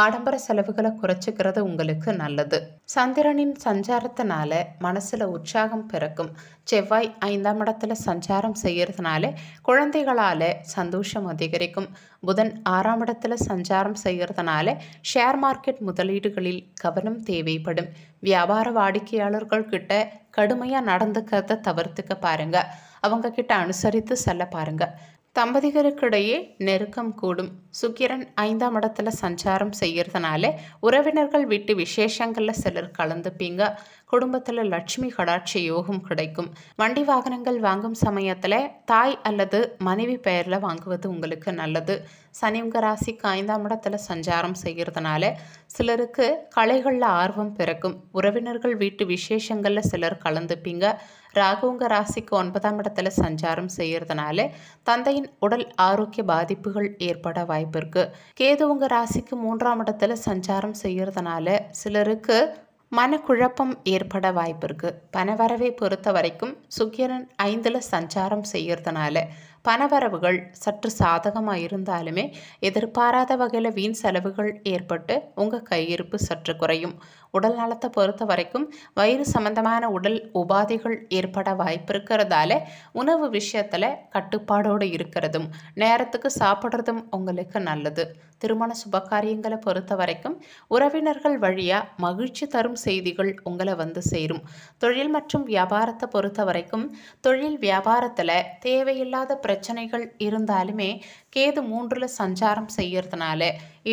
ஆடம்பர செலவுகளை குறைச்சிக்கிறது உங்களுக்கு நல்லது சந்திரனின் சஞ்சாரத்தினால மனசில் உற்சாகம் பிறக்கும் செவ்வாய் ஐந்தாம் இடத்துல சஞ்சாரம் செய்யறதுனால குழந்தைகளால் சந்தோஷம் அதிகரிக்கும் புதன் ஆறாம் இடத்துல சஞ்சாரம் செய்கிறதுனால ஷேர் மார்க்கெட் முதலீடுகளில் கவனம் தேவைப்படும் வியாபார வாடிக்கையாளர்கள் கிட்ட கடுமையாக நடந்துக்கிறத தவிர்த்துக்க பாருங்க அவங்க கிட்ட அனுசரித்து செல்ல பாருங்க தம்பதிகளுக்கிடையே நெருக்கம் கூடும் சுக்கிரன் ஐந்தாம் இடத்துல சஞ்சாரம் செய்கிறதுனால உறவினர்கள் வீட்டு விசேஷங்களில் சிலர் கலந்துப்பீங்க குடும்பத்தில் லட்சுமி கடாட்சி யோகம் கிடைக்கும் வண்டி வாகனங்கள் வாங்கும் சமயத்தில் தாய் அல்லது மனைவி பெயரில் வாங்குவது உங்களுக்கு நல்லது சனிங்க ராசிக்கு ஐந்தாம் இடத்துல சஞ்சாரம் செய்கிறதுனால சிலருக்கு கலைகளில் ஆர்வம் பிறக்கும் உறவினர்கள் வீட்டு விசேஷங்களில் சிலர் கலந்துப்பீங்க ராகுங்க ராசிக்கு ஒன்பதாம் இடத்துல சஞ்சாரம் செய்கிறதுனால தந்தையின் உடல் ஆரோக்கிய பாதிப்புகள் ஏற்பட வாய்ப்பு இருக்கு கேதுவுங்க ராசிக்கு மூன்றாம் இடத்துல சஞ்சாரம் செய்கிறதுனால சிலருக்கு மனக்குழப்பம் ஏற்பட வாய்ப்பு இருக்கு பணவரவை பொறுத்த வரைக்கும் சுக்கிரன் ஐந்தில் சஞ்சாரம் செய்கிறதுனால பணவரவுகள் சற்று சாதகமாக இருந்தாலுமே எதிர்பாராத வகையில் வீண் செலவுகள் ஏற்பட்டு உங்கள் கையிருப்பு சற்று குறையும் உடல் நலத்தை பொறுத்த வரைக்கும் வயிறு சம்மந்தமான உடல் உபாதைகள் ஏற்பட வாய்ப்பு இருக்கிறதால உணவு விஷயத்தில் கட்டுப்பாடோடு இருக்கிறதும் நேரத்துக்கு சாப்பிட்றதும் உங்களுக்கு நல்லது திருமண சுபகாரியங்களை பொறுத்த வரைக்கும் உறவினர்கள் வழியாக மகிழ்ச்சி தரும் செய்திகள் உங்களை வந்து சேரும் தொழில் மற்றும் வியாபாரத்தை பொறுத்த வரைக்கும் தொழில் வியாபாரத்தில் தேவையில்லாத பிரச்சனைகள் இருந்தாலுமே கேது மூன்றில் சஞ்சாரம் செய்யறதுனால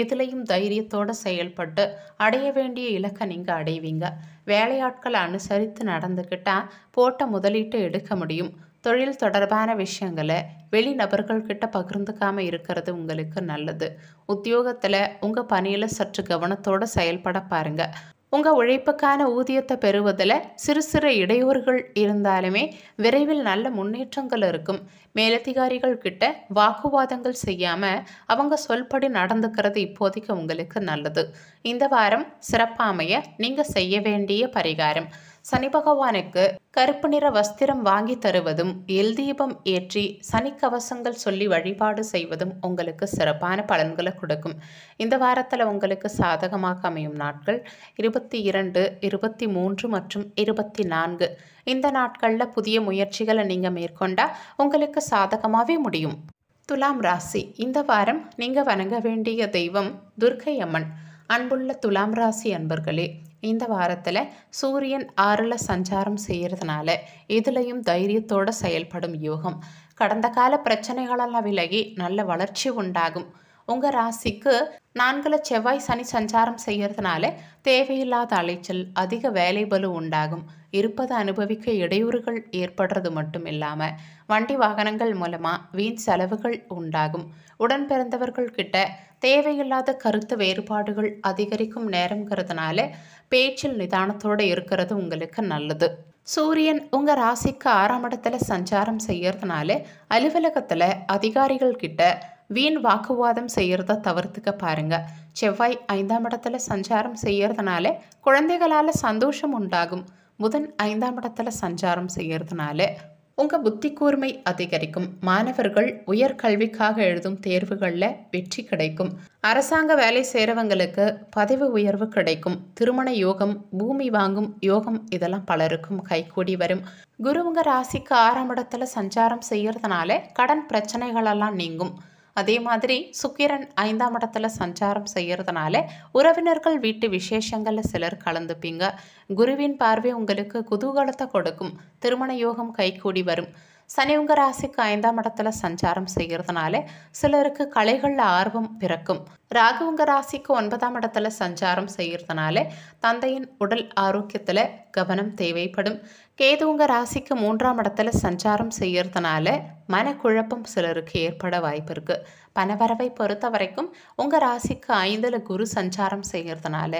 இதுலேயும் தைரியத்தோடு செயல்பட்டு அடைய வேண்டிய இலக்கை நீங்கள் அடைவீங்க வேலையாட்களை அனுசரித்து நடந்துக்கிட்டால் போட்ட முதலீட்டை எடுக்க முடியும் தொழில் தொடர்பான விஷயங்களை வெளி நபர்கள்கிட்ட பகிர்ந்துக்காமல் இருக்கிறது உங்களுக்கு நல்லது உத்தியோகத்தில் உங்கள் பணியில் சற்று கவனத்தோடு செயல்பட பாருங்கள் உங்கள் உழைப்புக்கான ஊதியத்தை பெறுவதில் சிறு சிறு இடையூறுகள் இருந்தாலுமே விரைவில் நல்ல முன்னேற்றங்கள் இருக்கும் மேலதிகாரிகள் கிட்ட வாக்குவாதங்கள் செய்யாமல் அவங்க சொல்படி நடந்துக்கிறது இப்போதைக்கு உங்களுக்கு நல்லது இந்த வாரம் சிறப்பாமைய நீங்கள் செய்ய வேண்டிய பரிகாரம் சனி பகவானுக்கு கருப்பு நிற வஸ்திரம் வாங்கி தருவதும் எல் தீபம் ஏற்றி சனி கவசங்கள் சொல்லி வழிபாடு செய்வதும் உங்களுக்கு சிறப்பான பலன்களை கொடுக்கும் இந்த வாரத்தில் உங்களுக்கு சாதகமாக அமையும் நாட்கள் இருபத்தி இரண்டு இருபத்தி மூன்று மற்றும் இருபத்தி நான்கு இந்த நாட்களில் புதிய முயற்சிகளை நீங்கள் மேற்கொண்டால் உங்களுக்கு சாதகமாகவே முடியும் துலாம் ராசி இந்த வாரம் நீங்கள் வணங்க வேண்டிய தெய்வம் துர்க்கை அம்மன் அன்புள்ள துலாம் ராசி அன்பர்களே இந்த வாரத்தில் சூரியன் ஆறில் சஞ்சாரம் செய்கிறதுனால இதுலேயும் தைரியத்தோடு செயல்படும் யோகம் கடந்த கால பிரச்சனைகளெல்லாம் விலகி நல்ல வளர்ச்சி உண்டாகும் உங்கள் ராசிக்கு நான்கில் செவ்வாய் சனி சஞ்சாரம் செய்கிறதுனால தேவையில்லாத அலைச்சல் அதிக வேலை பலு உண்டாகும் இருப்பதை அனுபவிக்க இடையூறுகள் ஏற்படுறது மட்டும் இல்லாமல் வண்டி வாகனங்கள் மூலமாக வீண் செலவுகள் உண்டாகும் உடன் பிறந்தவர்கள் கிட்ட தேவையில்லாத கருத்து வேறுபாடுகள் அதிகரிக்கும் நேரங்கிறதுனால பேச்சில் நிதானத்தோடு இருக்கிறது உங்களுக்கு நல்லது சூரியன் உங்கள் ராசிக்கு ஆறாம் இடத்துல சஞ்சாரம் செய்யறதுனால அலுவலகத்தில் அதிகாரிகள் கிட்ட வீண் வாக்குவாதம் செய்கிறத தவிர்த்துக்க பாருங்க செவ்வாய் ஐந்தாம் இடத்துல சஞ்சாரம் செய்யறதுனால குழந்தைகளால் சந்தோஷம் உண்டாகும் புதன் ஐந்தாம் இடத்துல சஞ்சாரம் செய்கிறதுனால உங்கள் புத்தி கூர்மை அதிகரிக்கும் மாணவர்கள் உயர்கல்விக்காக எழுதும் தேர்வுகளில் வெற்றி கிடைக்கும் அரசாங்க வேலை செய்கிறவங்களுக்கு பதவி உயர்வு கிடைக்கும் திருமண யோகம் பூமி வாங்கும் யோகம் இதெல்லாம் பலருக்கும் கைகூடி வரும் குருவுங்க ராசிக்கு ஆறாம் இடத்துல சஞ்சாரம் செய்கிறதுனால கடன் பிரச்சனைகளெல்லாம் நீங்கும் அதே மாதிரி சுக்கிரன் ஐந்தாம் இடத்துல சஞ்சாரம் செய்கிறதுனால உறவினர்கள் வீட்டு விசேஷங்களில் சிலர் கலந்துப்பீங்க குருவின் பார்வை உங்களுக்கு குதூகலத்தை கொடுக்கும் திருமண யோகம் கைகூடி வரும் சனி உங்க ராசிக்கு ஐந்தாம் இடத்துல சஞ்சாரம் செய்கிறதுனால சிலருக்கு கலைகளில் ஆர்வம் பிறக்கும் ராகு உங்க ராசிக்கு ஒன்பதாம் இடத்துல சஞ்சாரம் செய்கிறதுனால தந்தையின் உடல் ஆரோக்கியத்தில் கவனம் தேவைப்படும் கேது உங்கள் ராசிக்கு மூன்றாம் இடத்துல சஞ்சாரம் செய்கிறதுனால மனக்குழப்பம் சிலருக்கு ஏற்பட வாய்ப்பு இருக்கு பணவரவை பொறுத்த வரைக்கும் உங்கள் ராசிக்கு ஐந்தில் குரு சஞ்சாரம் செய்கிறதுனால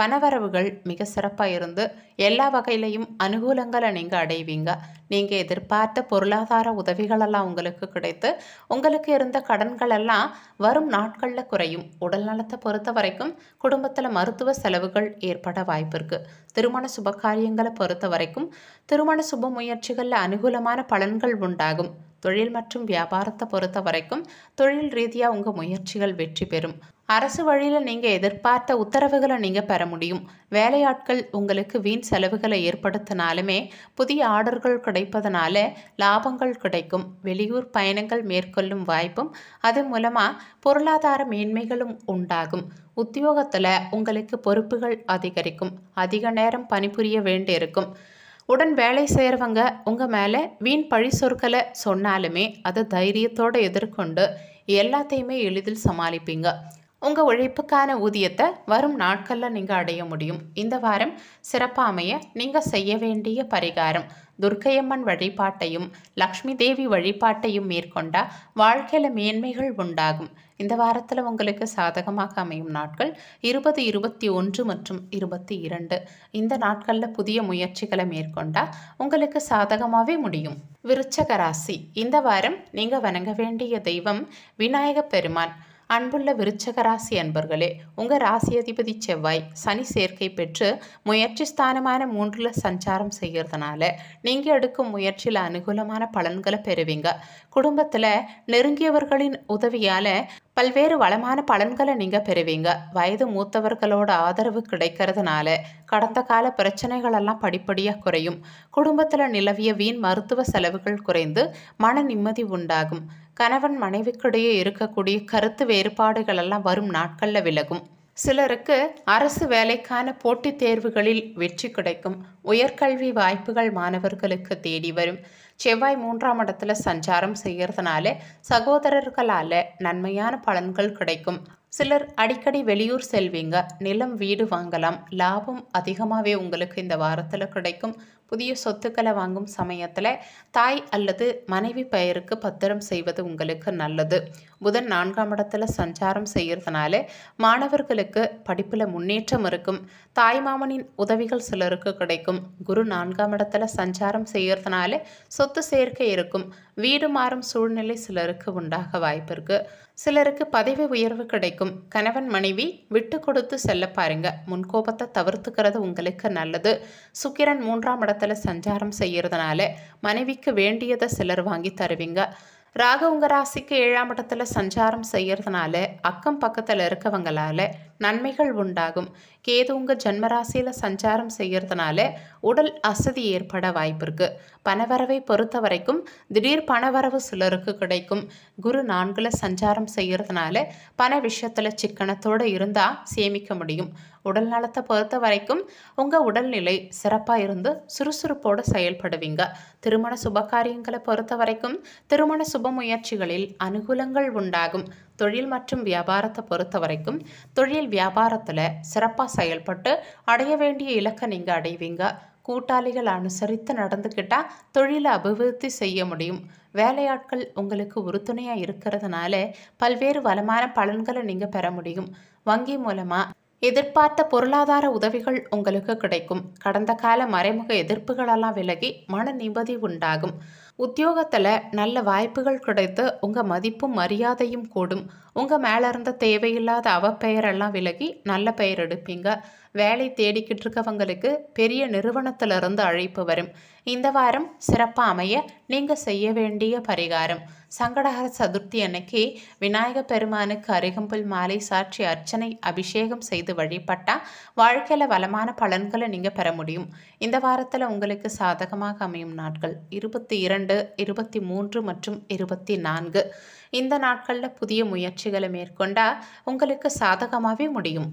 பணவரவுகள் மிக சிறப்பாக இருந்து எல்லா வகையிலையும் அனுகூலங்களை நீங்கள் அடைவீங்க நீங்கள் எதிர்பார்த்த பொருளாதார உதவிகளெல்லாம் உங்களுக்கு கிடைத்து உங்களுக்கு இருந்த கடன்களெல்லாம் வரும் நாட்களில் குறையும் உடல் நலத்தை பொறுத்த வரைக்கும் குடும்பத்தில் மருத்துவ செலவுகள் ஏற்பட வாய்ப்பு இருக்குது திருமண சுபகாரியங்களை பொறுத்த வரைக்கும் திருமண சுப முயற்சிகளில் அனுகூலமான பலன்கள் உண்டாகும் தொழில் மற்றும் வியாபாரத்தை பொறுத்த வரைக்கும் தொழில் ரீதியாக உங்கள் முயற்சிகள் வெற்றி பெறும் அரசு வழியில் நீங்கள் எதிர்பார்த்த உத்தரவுகளை நீங்கள் பெற முடியும் வேலையாட்கள் உங்களுக்கு வீண் செலவுகளை ஏற்படுத்தினாலுமே புதிய ஆர்டர்கள் கிடைப்பதனால லாபங்கள் கிடைக்கும் வெளியூர் பயணங்கள் மேற்கொள்ளும் வாய்ப்பும் அது மூலமாக பொருளாதார மேன்மைகளும் உண்டாகும் உத்தியோகத்தில் உங்களுக்கு பொறுப்புகள் அதிகரிக்கும் அதிக நேரம் பணிபுரிய வேண்டியிருக்கும் உடன் வேலை செய்கிறவங்க உங்கள் மேலே வீண் பழி சொற்களை சொன்னாலுமே அதை தைரியத்தோடு எதிர்கொண்டு எல்லாத்தையுமே எளிதில் சமாளிப்பீங்க உங்கள் உழைப்புக்கான ஊதியத்தை வரும் நாட்களில் நீங்கள் அடைய முடியும் இந்த வாரம் சிறப்பாமைய நீங்கள் செய்ய வேண்டிய பரிகாரம் துர்க்கையம்மன் வழிபாட்டையும் லக்ஷ்மி தேவி வழிபாட்டையும் மேற்கொண்டால் வாழ்க்கையில் மேன்மைகள் உண்டாகும் இந்த வாரத்தில் உங்களுக்கு சாதகமாக அமையும் நாட்கள் இருபது இருபத்தி ஒன்று மற்றும் இருபத்தி இரண்டு இந்த நாட்களில் புதிய முயற்சிகளை மேற்கொண்டால் உங்களுக்கு சாதகமாகவே முடியும் விருச்சக ராசி இந்த வாரம் நீங்கள் வணங்க வேண்டிய தெய்வம் விநாயகப் பெருமான் அன்புள்ள விருச்சக ராசி அன்பர்களே உங்கள் ராசி அதிபதி செவ்வாய் சனி சேர்க்கை பெற்று முயற்சி ஸ்தானமான மூன்றில் சஞ்சாரம் செய்கிறதுனால நீங்கள் எடுக்கும் முயற்சியில் அனுகூலமான பலன்களை பெறுவீங்க குடும்பத்தில் நெருங்கியவர்களின் உதவியால் பல்வேறு வளமான பலன்களை நீங்கள் பெறுவீங்க வயது மூத்தவர்களோட ஆதரவு கிடைக்கிறதுனால கடந்த கால பிரச்சனைகளெல்லாம் படிப்படியாக குறையும் குடும்பத்தில் நிலவிய வீண் மருத்துவ செலவுகள் குறைந்து மன நிம்மதி உண்டாகும் கணவன் மனைவிக்கிடையே இருக்கக்கூடிய கருத்து வேறுபாடுகள் எல்லாம் வரும் நாட்களில் விலகும் சிலருக்கு அரசு வேலைக்கான போட்டித் தேர்வுகளில் வெற்றி கிடைக்கும் உயர்கல்வி வாய்ப்புகள் மாணவர்களுக்கு தேடி வரும் செவ்வாய் மூன்றாம் இடத்துல சஞ்சாரம் செய்கிறதுனால சகோதரர்களால் நன்மையான பலன்கள் கிடைக்கும் சிலர் அடிக்கடி வெளியூர் செல்வீங்க நிலம் வீடு வாங்கலாம் லாபம் அதிகமாகவே உங்களுக்கு இந்த வாரத்தில் கிடைக்கும் புதிய சொத்துக்களை வாங்கும் சமயத்தில் தாய் அல்லது மனைவி பெயருக்கு பத்திரம் செய்வது உங்களுக்கு நல்லது புதன் நான்காம் இடத்துல சஞ்சாரம் செய்கிறதுனால மாணவர்களுக்கு படிப்பில் முன்னேற்றம் இருக்கும் தாய் மாமனின் உதவிகள் சிலருக்கு கிடைக்கும் குரு நான்காம் இடத்துல சஞ்சாரம் செய்கிறதுனால சொத்து சேர்க்கை இருக்கும் வீடு மாறும் சூழ்நிலை சிலருக்கு உண்டாக வாய்ப்பு இருக்குது சிலருக்கு பதவி உயர்வு கிடைக்கும் கணவன் மனைவி விட்டு கொடுத்து செல்ல பாருங்க முன்கோபத்தை தவிர்த்துக்கிறது உங்களுக்கு நல்லது சுக்கிரன் மூன்றாம் இடத்துல சஞ்சாரம் செய்யறதுனால மனைவிக்கு வேண்டியதை சிலர் வாங்கி தருவீங்க ராகு உங்க ராசிக்கு ஏழாம் இடத்துல சஞ்சாரம் செய்யறதுனால அக்கம் பக்கத்தில் இருக்கவங்களால நன்மைகள் உண்டாகும் கேது உங்கள் ஜென்மராசியில் சஞ்சாரம் செய்கிறதுனால உடல் அசதி ஏற்பட வாய்ப்பு இருக்குது பணவரவை பொறுத்த வரைக்கும் திடீர் பணவரவு சிலருக்கு கிடைக்கும் குரு நான்கில் சஞ்சாரம் செய்கிறதுனால பண விஷயத்தில் சிக்கனத்தோடு இருந்தால் சேமிக்க முடியும் உடல் நலத்தை பொறுத்த வரைக்கும் உங்கள் உடல்நிலை சிறப்பாக இருந்து சுறுசுறுப்போடு செயல்படுவீங்க திருமண சுபகாரியங்களை பொறுத்த வரைக்கும் திருமண சுப முயற்சிகளில் அனுகூலங்கள் உண்டாகும் தொழில் மற்றும் வியாபாரத்தை பொறுத்த வரைக்கும் தொழில் வியாபாரத்தில் சிறப்பாக செயல்பட்டு அடைய வேண்டிய இலக்கை நீங்கள் அடைவீங்க கூட்டாளிகள் அனுசரித்து நடந்துக்கிட்டால் தொழிலை அபிவிருத்தி செய்ய முடியும் வேலையாட்கள் உங்களுக்கு உறுதுணையாக இருக்கிறதுனால பல்வேறு வளமான பலன்களை நீங்கள் பெற முடியும் வங்கி மூலமாக எதிர்பார்த்த பொருளாதார உதவிகள் உங்களுக்கு கிடைக்கும் கடந்த கால மறைமுக எதிர்ப்புகளெல்லாம் விலகி மன நிம்மதி உண்டாகும் உத்தியோகத்தில் நல்ல வாய்ப்புகள் கிடைத்து உங்கள் மதிப்பும் மரியாதையும் கூடும் உங்கள் மேலே இருந்த தேவையில்லாத அவப்பெயரெல்லாம் விலகி நல்ல பெயர் எடுப்பீங்க வேலை தேடிக்கிட்டு இருக்கவங்களுக்கு பெரிய நிறுவனத்திலிருந்து அழைப்பு வரும் இந்த வாரம் சிறப்பாக அமைய நீங்கள் செய்ய வேண்டிய பரிகாரம் சங்கடகர சதுர்த்தி அன்னைக்கு விநாயக பெருமானுக்கு அருகம்புல் மாலை சாட்சி அர்ச்சனை அபிஷேகம் செய்து வழிபட்டால் வாழ்க்கையில் வளமான பலன்களை நீங்கள் பெற முடியும் இந்த வாரத்தில் உங்களுக்கு சாதகமாக அமையும் நாட்கள் இருபத்தி இரண்டு இரண்டு இருபத்தி மூன்று மற்றும் இருபத்தி நான்கு இந்த நாட்களில் புதிய முயற்சிகளை மேற்கொண்டால் உங்களுக்கு சாதகமாகவே முடியும்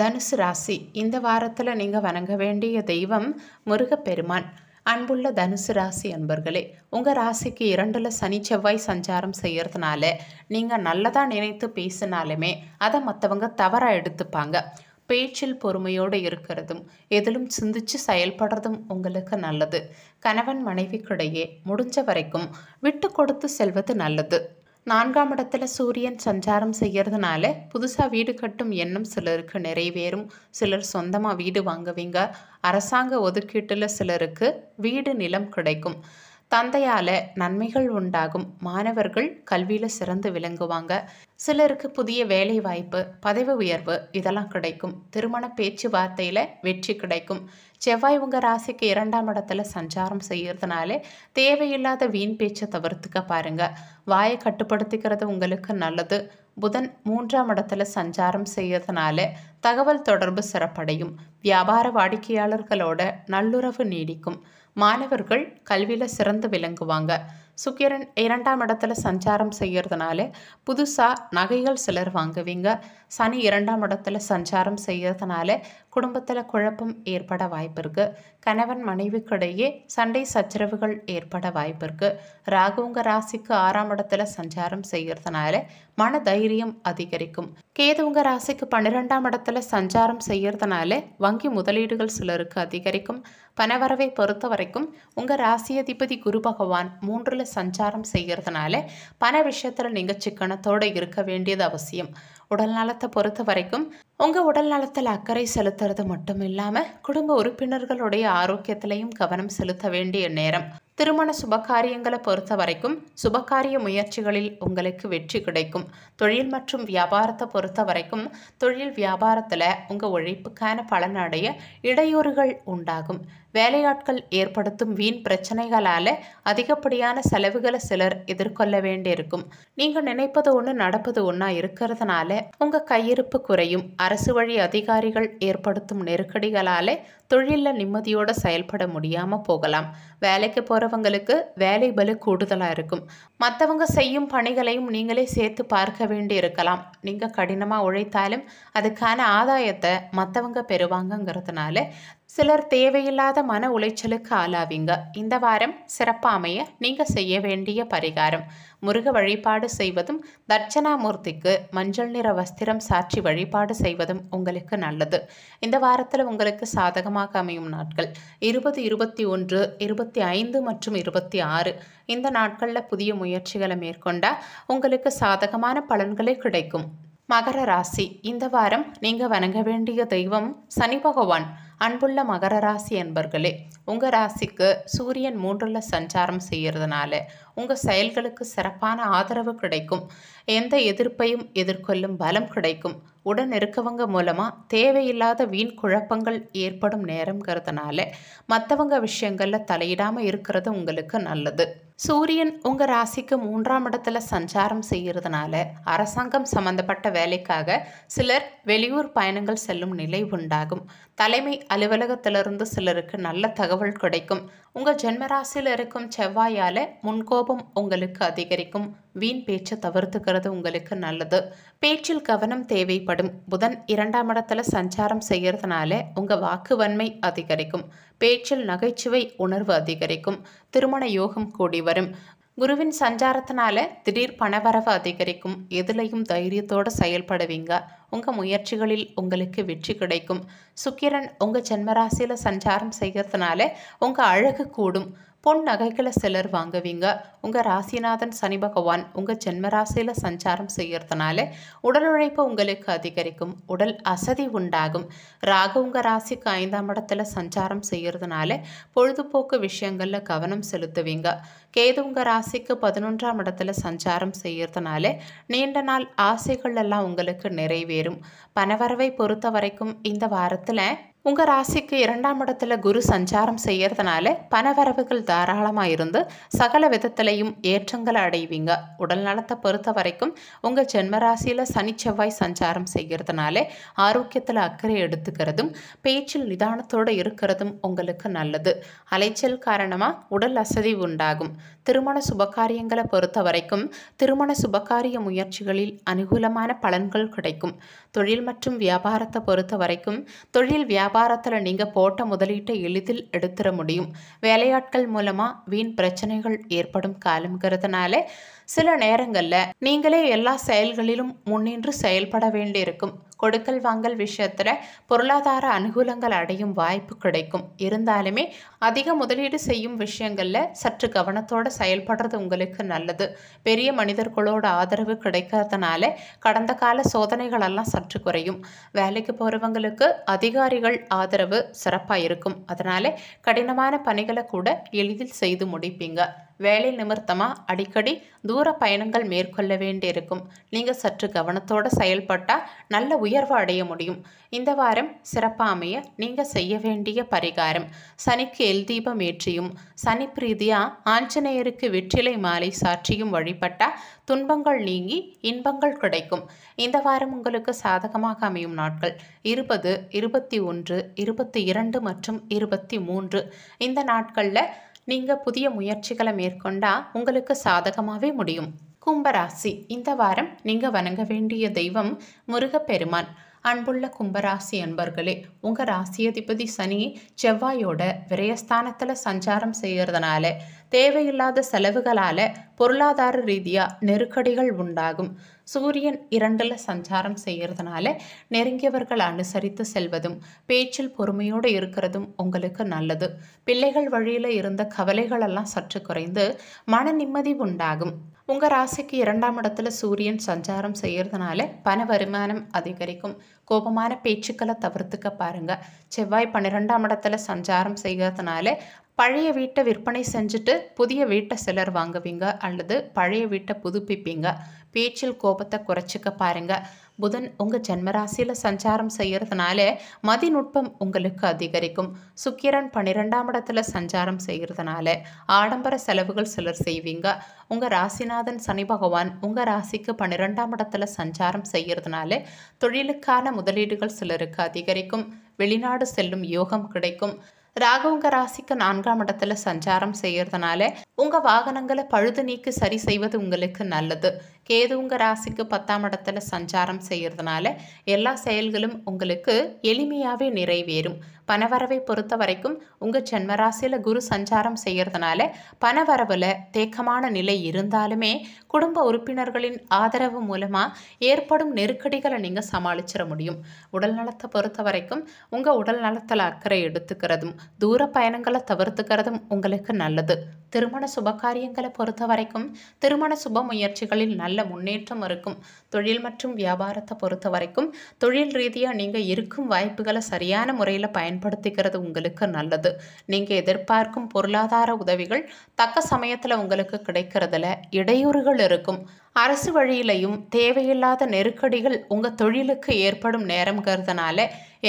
தனுசு ராசி இந்த வாரத்தில் நீங்கள் வணங்க வேண்டிய தெய்வம் முருகப்பெருமான் அன்புள்ள தனுசு ராசி அன்பர்களே உங்கள் ராசிக்கு இரண்டில் சனி செவ்வாய் சஞ்சாரம் செய்கிறதுனால நீங்கள் நல்லதாக நினைத்து பேசினாலுமே அதை மற்றவங்க தவறாக எடுத்துப்பாங்க பேச்சில் பொறுமையோடு இருக்கிறதும் எதிலும் சிந்திச்சு செயல்படுறதும் உங்களுக்கு நல்லது கணவன் மனைவிக்கிடையே முடிஞ்ச வரைக்கும் விட்டு கொடுத்து செல்வது நல்லது நான்காம் இடத்துல சூரியன் சஞ்சாரம் செய்யறதுனால புதுசாக வீடு கட்டும் எண்ணம் சிலருக்கு நிறைவேறும் சிலர் சொந்தமாக வீடு வாங்குவீங்க அரசாங்க ஒதுக்கீட்டில் சிலருக்கு வீடு நிலம் கிடைக்கும் தந்தையால் நன்மைகள் உண்டாகும் மாணவர்கள் கல்வியில் சிறந்து விளங்குவாங்க சிலருக்கு புதிய வேலை வாய்ப்பு பதவி உயர்வு இதெல்லாம் கிடைக்கும் திருமண பேச்சுவார்த்தையில் வெற்றி கிடைக்கும் செவ்வாய் உங்கள் ராசிக்கு இரண்டாம் இடத்துல சஞ்சாரம் செய்கிறதுனாலே தேவையில்லாத வீண் பேச்சை தவிர்த்துக்க பாருங்கள் வாயை கட்டுப்படுத்திக்கிறது உங்களுக்கு நல்லது புதன் மூன்றாம் இடத்துல சஞ்சாரம் செய்யறதுனால தகவல் தொடர்பு சிறப்படையும் வியாபார வாடிக்கையாளர்களோட நல்லுறவு நீடிக்கும் மாணவர்கள் கல்வியில் சிறந்து விளங்குவாங்க சுக்கிரன் இரண்டாம் இடத்துல சஞ்சாரம் செய்கிறதுனால புதுசாக நகைகள் சிலர் வாங்குவீங்க சனி இரண்டாம் இடத்துல சஞ்சாரம் செய்கிறதுனால குடும்பத்தில் குழப்பம் ஏற்பட வாய்ப்பு இருக்குது கணவன் மனைவிக்கிடையே சண்டை சச்சரவுகள் ஏற்பட வாய்ப்பு இருக்குது ராகுங்க ராசிக்கு ஆறாம் இடத்துல சஞ்சாரம் செய்கிறதுனால மன தைரியம் அதிகரிக்கும் கேதுவங்க ராசிக்கு பன்னிரெண்டாம் இடத்துல சஞ்சாரம் செய்கிறதுனால வங்கி முதலீடுகள் சிலருக்கு அதிகரிக்கும் பணவரவை பொறுத்த வரைக்கும் உங்கள் ராசியதிபதி குரு பகவான் மூன்றில் ராசியில் சஞ்சாரம் செய்கிறதுனால பண விஷயத்தில் நீங்கள் சிக்கனத்தோடு இருக்க வேண்டியது அவசியம் உடல் நலத்தை பொறுத்த வரைக்கும் உங்கள் உடல் நலத்தில் அக்கறை செலுத்துறது மட்டும் இல்லாமல் குடும்ப உறுப்பினர்களுடைய ஆரோக்கியத்திலையும் கவனம் செலுத்த வேண்டிய நேரம் திருமண சுபகாரியங்களை பொறுத்த வரைக்கும் சுபகாரிய முயற்சிகளில் உங்களுக்கு வெற்றி கிடைக்கும் தொழில் மற்றும் வியாபாரத்தை பொறுத்த வரைக்கும் தொழில் வியாபாரத்தில் உங்கள் உழைப்புக்கான பலனடைய இடையூறுகள் உண்டாகும் வேலையாட்கள் ஏற்படுத்தும் வீண் பிரச்சனைகளால அதிகப்படியான செலவுகளை சிலர் எதிர்கொள்ள வேண்டியிருக்கும் நீங்கள் நினைப்பது ஒன்று நடப்பது ஒன்றா இருக்கிறதுனால உங்கள் கையிருப்பு குறையும் அரசு வழி அதிகாரிகள் ஏற்படுத்தும் நெருக்கடிகளால் தொழிலில் நிம்மதியோடு செயல்பட முடியாமல் போகலாம் வேலைக்கு போகிறவங்களுக்கு வேலை பலு கூடுதலாக இருக்கும் மற்றவங்க செய்யும் பணிகளையும் நீங்களே சேர்த்து பார்க்க வேண்டி இருக்கலாம் நீங்கள் கடினமாக உழைத்தாலும் அதுக்கான ஆதாயத்தை மற்றவங்க பெறுவாங்கங்கிறதுனால சிலர் தேவையில்லாத மன உளைச்சலுக்கு ஆளாவீங்க இந்த வாரம் சிறப்பாமைய நீங்கள் செய்ய வேண்டிய பரிகாரம் முருக வழிபாடு செய்வதும் தர்ச்சனாமூர்த்திக்கு மஞ்சள் நிற வஸ்திரம் சாட்சி வழிபாடு செய்வதும் உங்களுக்கு நல்லது இந்த வாரத்தில் உங்களுக்கு சாதகமாக அமையும் நாட்கள் இருபது இருபத்தி ஒன்று இருபத்தி ஐந்து மற்றும் இருபத்தி ஆறு இந்த நாட்களில் புதிய முயற்சிகளை மேற்கொண்டால் உங்களுக்கு சாதகமான பலன்களே கிடைக்கும் மகர ராசி இந்த வாரம் நீங்கள் வணங்க வேண்டிய தெய்வம் சனி பகவான் அன்புள்ள மகர ராசி அன்பர்களே உங்கள் ராசிக்கு சூரியன் மூன்றுல சஞ்சாரம் செய்கிறதுனால உங்கள் செயல்களுக்கு சிறப்பான ஆதரவு கிடைக்கும் எந்த எதிர்ப்பையும் எதிர்கொள்ளும் பலம் கிடைக்கும் உடன் இருக்கவங்க மூலமாக தேவையில்லாத வீண் குழப்பங்கள் ஏற்படும் நேரங்கிறதுனால மற்றவங்க விஷயங்களில் தலையிடாமல் இருக்கிறது உங்களுக்கு நல்லது சூரியன் உங்கள் ராசிக்கு மூன்றாம் இடத்துல சஞ்சாரம் செய்கிறதுனால அரசாங்கம் சம்பந்தப்பட்ட வேலைக்காக சிலர் வெளியூர் பயணங்கள் செல்லும் நிலை உண்டாகும் தலைமை அலுவலகத்திலிருந்து சிலருக்கு நல்ல தகவல் கிடைக்கும் உங்கள் ஜென்மராசியில் இருக்கும் செவ்வாயால் முன்கோபம் உங்களுக்கு அதிகரிக்கும் வீண் பேச்சை தவிர்த்துக்கிறது உங்களுக்கு நல்லது பேச்சில் கவனம் தேவைப்படும் புதன் இரண்டாம் இடத்துல சஞ்சாரம் செய்கிறதுனால உங்கள் வாக்குவன்மை அதிகரிக்கும் பேச்சில் நகைச்சுவை உணர்வு அதிகரிக்கும் திருமண யோகம் கூடி வரும் குருவின் சஞ்சாரத்தினால திடீர் பணவரவு அதிகரிக்கும் எதுலையும் தைரியத்தோடு செயல்படுவீங்க உங்கள் முயற்சிகளில் உங்களுக்கு வெற்றி கிடைக்கும் சுக்கிரன் உங்கள் ஜென்மராசியில் சஞ்சாரம் செய்கிறதுனால உங்கள் அழகு கூடும் பொன் நகைகளை சிலர் வாங்குவீங்க உங்கள் ராசிநாதன் சனி பகவான் உங்கள் ஜென்மராசியில் சஞ்சாரம் செய்கிறதுனால உடல் உழைப்பு உங்களுக்கு அதிகரிக்கும் உடல் அசதி உண்டாகும் ராகு உங்கள் ராசிக்கு ஐந்தாம் இடத்துல சஞ்சாரம் செய்கிறதுனால பொழுதுபோக்கு விஷயங்களில் கவனம் செலுத்துவீங்க கேது உங்கள் ராசிக்கு பதினொன்றாம் இடத்துல சஞ்சாரம் செய்கிறதுனால நீண்ட நாள் ஆசைகள் எல்லாம் உங்களுக்கு நிறைவேறும் பணவரவை பொறுத்த வரைக்கும் இந்த வாரத்தில் உங்கள் ராசிக்கு இரண்டாம் இடத்துல குரு சஞ்சாரம் செய்கிறதுனால பணவரவுகள் தாராளமாக இருந்து சகல விதத்திலையும் ஏற்றங்களை அடைவீங்க உடல் நலத்தை பொறுத்த வரைக்கும் உங்கள் ஜென்ம ராசியில் சனி செவ்வாய் சஞ்சாரம் செய்கிறதுனால ஆரோக்கியத்தில் அக்கறை எடுத்துக்கிறதும் பேச்சில் நிதானத்தோடு இருக்கிறதும் உங்களுக்கு நல்லது அலைச்சல் காரணமாக உடல் அசதி உண்டாகும் திருமண சுபகாரியங்களை பொறுத்த வரைக்கும் திருமண சுபகாரிய முயற்சிகளில் அனுகூலமான பலன்கள் கிடைக்கும் தொழில் மற்றும் வியாபாரத்தை பொறுத்த வரைக்கும் தொழில் வியாபார வியாபாரத்தில் நீங்கள் போட்ட முதலீட்டை எளிதில் எடுத்துட முடியும் வேலையாட்கள் மூலமாக வீண் பிரச்சனைகள் ஏற்படும் காலம்ங்கிறதுனால சில நேரங்களில் நீங்களே எல்லா செயல்களிலும் முன்னின்று செயல்பட வேண்டியிருக்கும் கொடுக்கல் வாங்கல் விஷயத்தில் பொருளாதார அனுகூலங்கள் அடையும் வாய்ப்பு கிடைக்கும் இருந்தாலுமே அதிக முதலீடு செய்யும் விஷயங்களில் சற்று கவனத்தோடு செயல்படுறது உங்களுக்கு நல்லது பெரிய மனிதர்களோட ஆதரவு கிடைக்கிறதுனால கடந்த கால சோதனைகளெல்லாம் சற்று குறையும் வேலைக்கு போகிறவங்களுக்கு அதிகாரிகள் ஆதரவு சிறப்பாக இருக்கும் அதனால் கடினமான பணிகளை கூட எளிதில் செய்து முடிப்பீங்க வேலை நிமித்தமாக அடிக்கடி தூர பயணங்கள் மேற்கொள்ள வேண்டியிருக்கும் நீங்கள் சற்று கவனத்தோடு செயல்பட்டால் நல்ல உயிர் உயர்வு அடைய முடியும் இந்த வாரம் சிறப்பாமைய நீங்கள் செய்ய வேண்டிய பரிகாரம் சனிக்கு எல் தீபம் ஏற்றியும் சனி பிரீதியா ஆஞ்சநேயருக்கு வெற்றிலை மாலை சாற்றியும் வழிபட்டால் துன்பங்கள் நீங்கி இன்பங்கள் கிடைக்கும் இந்த வாரம் உங்களுக்கு சாதகமாக அமையும் நாட்கள் இருபது இருபத்தி ஒன்று இருபத்தி இரண்டு மற்றும் இருபத்தி மூன்று இந்த நாட்களில் நீங்கள் புதிய முயற்சிகளை மேற்கொண்டால் உங்களுக்கு சாதகமாகவே முடியும் கும்பராசி இந்த வாரம் நீங்கள் வணங்க வேண்டிய தெய்வம் முருகப்பெருமான் அன்புள்ள கும்பராசி அன்பர்களே உங்கள் ராசியதிபதி சனி செவ்வாயோட விரயஸ்தானத்தில் சஞ்சாரம் செய்கிறதுனால தேவையில்லாத செலவுகளால் பொருளாதார ரீதியாக நெருக்கடிகள் உண்டாகும் சூரியன் இரண்டில் சஞ்சாரம் செய்கிறதுனால நெருங்கியவர்கள் அனுசரித்து செல்வதும் பேச்சில் பொறுமையோடு இருக்கிறதும் உங்களுக்கு நல்லது பிள்ளைகள் வழியில் இருந்த கவலைகளெல்லாம் சற்று குறைந்து மன நிம்மதி உண்டாகும் உங்கள் ராசிக்கு இரண்டாம் இடத்துல சூரியன் சஞ்சாரம் செய்கிறதுனால பண வருமானம் அதிகரிக்கும் கோபமான பேச்சுக்களை தவிர்த்துக்க பாருங்கள் செவ்வாய் பன்னிரெண்டாம் இடத்துல சஞ்சாரம் செய்கிறதுனால பழைய வீட்டை விற்பனை செஞ்சுட்டு புதிய வீட்டை சிலர் வாங்குவீங்க அல்லது பழைய வீட்டை புதுப்பிப்பீங்க பேச்சில் கோபத்தை குறைச்சிக்க பாருங்கள் புதன் உங்கள் ஜென்மராசியில் சஞ்சாரம் செய்கிறதுனால மதிநுட்பம் உங்களுக்கு அதிகரிக்கும் சுக்கிரன் பன்னிரெண்டாம் இடத்துல சஞ்சாரம் செய்கிறதுனால ஆடம்பர செலவுகள் சிலர் செய்வீங்க உங்கள் ராசிநாதன் சனி பகவான் உங்கள் ராசிக்கு பன்னிரெண்டாம் இடத்துல சஞ்சாரம் செய்கிறதுனால தொழிலுக்கான முதலீடுகள் சிலருக்கு அதிகரிக்கும் வெளிநாடு செல்லும் யோகம் கிடைக்கும் ராகவங்க உங்க ராசிக்கு நான்காம் இடத்துல சஞ்சாரம் செய்யறதுனால உங்க வாகனங்களை பழுது நீக்கி சரி செய்வது உங்களுக்கு நல்லது கேது உங்கள் ராசிக்கு பத்தாம் இடத்துல சஞ்சாரம் செய்கிறதுனால எல்லா செயல்களும் உங்களுக்கு எளிமையாகவே நிறைவேறும் பணவரவை பொறுத்த வரைக்கும் உங்கள் ஜென்மராசியில் குரு சஞ்சாரம் செய்கிறதுனால பணவரவில் தேக்கமான நிலை இருந்தாலுமே குடும்ப உறுப்பினர்களின் ஆதரவு மூலமாக ஏற்படும் நெருக்கடிகளை நீங்கள் சமாளிச்சிட முடியும் உடல் நலத்தை பொறுத்த வரைக்கும் உங்கள் உடல் நலத்தில் அக்கறை எடுத்துக்கிறதும் தூர பயணங்களை தவிர்த்துக்கிறதும் உங்களுக்கு நல்லது திருமண சுபகாரியங்களை பொறுத்த வரைக்கும் திருமண சுப முயற்சிகளில் நல்ல முன்னேற்றம் இருக்கும் தொழில் மற்றும் வியாபாரத்தை பொறுத்த வரைக்கும் தொழில் ரீதியாக நீங்கள் இருக்கும் வாய்ப்புகளை சரியான முறையில் பயன்படுத்திக்கிறது உங்களுக்கு நல்லது நீங்கள் எதிர்பார்க்கும் பொருளாதார உதவிகள் தக்க சமயத்தில் உங்களுக்கு கிடைக்கிறதுல இடையூறுகள் இருக்கும் அரசு வழியிலையும் தேவையில்லாத நெருக்கடிகள் உங்கள் தொழிலுக்கு ஏற்படும் நேரங்கிறதுனால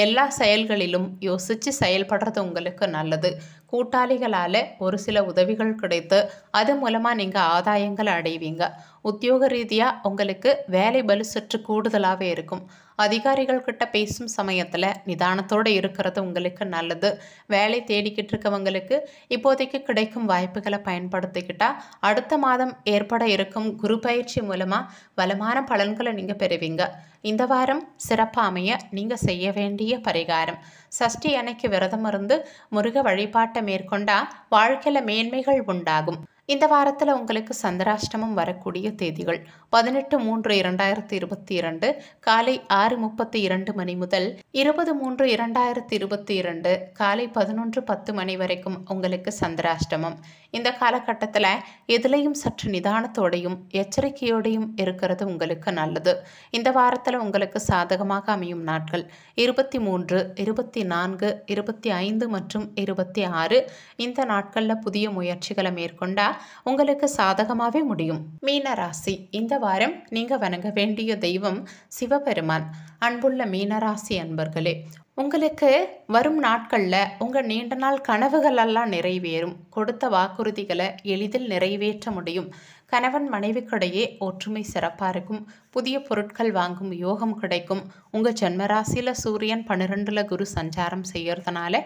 எல்லா செயல்களிலும் யோசித்து செயல்படுறது உங்களுக்கு நல்லது கூட்டாளிகளால் ஒரு சில உதவிகள் கிடைத்து அது மூலமாக நீங்கள் ஆதாயங்கள் அடைவீங்க உத்தியோக ரீதியாக உங்களுக்கு வேலை பலு சற்று கூடுதலாகவே இருக்கும் அதிகாரிகள் கிட்ட பேசும் சமயத்தில் நிதானத்தோடு இருக்கிறது உங்களுக்கு நல்லது வேலை தேடிக்கிட்டு இருக்கவங்களுக்கு இப்போதைக்கு கிடைக்கும் வாய்ப்புகளை பயன்படுத்திக்கிட்டால் அடுத்த மாதம் ஏற்பட இருக்கும் குரு பயிற்சி மூலமாக வளமான பலன்களை நீங்கள் பெறுவீங்க இந்த வாரம் சிறப்பாக அமைய நீங்கள் செய்ய வேண்டிய பரிகாரம் சஷ்டி அன்னைக்கு விரதம் இருந்து முருக வழிபாட்டை மேற்கொண்டால் வாழ்க்கையில் மேன்மைகள் உண்டாகும் இந்த வாரத்தில் உங்களுக்கு சந்திராஷ்டமம் வரக்கூடிய தேதிகள் பதினெட்டு மூன்று இரண்டாயிரத்தி இருபத்தி இரண்டு காலை ஆறு முப்பத்தி இரண்டு மணி முதல் இருபது மூன்று இரண்டாயிரத்தி இருபத்தி இரண்டு காலை பதினொன்று பத்து மணி வரைக்கும் உங்களுக்கு சந்திராஷ்டமம் இந்த காலகட்டத்தில் எதுலேயும் சற்று நிதானத்தோடையும் எச்சரிக்கையோடையும் இருக்கிறது உங்களுக்கு நல்லது இந்த வாரத்தில் உங்களுக்கு சாதகமாக அமையும் நாட்கள் இருபத்தி மூன்று இருபத்தி நான்கு இருபத்தி ஐந்து மற்றும் இருபத்தி ஆறு இந்த நாட்களில் புதிய முயற்சிகளை மேற்கொண்டால் உங்களுக்கு சாதகமாகவே முடியும் மீனராசி இந்த வாரம் நீங்கள் வணங்க வேண்டிய தெய்வம் சிவபெருமான் அன்புள்ள மீனராசி அன்பர்களே உங்களுக்கு வரும் நாட்களில் உங்கள் நீண்ட நாள் கனவுகளெல்லாம் நிறைவேறும் கொடுத்த வாக்குறுதிகளை எளிதில் நிறைவேற்ற முடியும் கணவன் மனைவிக்கிடையே ஒற்றுமை சிறப்பாக இருக்கும் புதிய பொருட்கள் வாங்கும் யோகம் கிடைக்கும் உங்கள் ஜென்மராசியில் சூரியன் பன்னிரெண்டில் குரு சஞ்சாரம் செய்கிறதுனால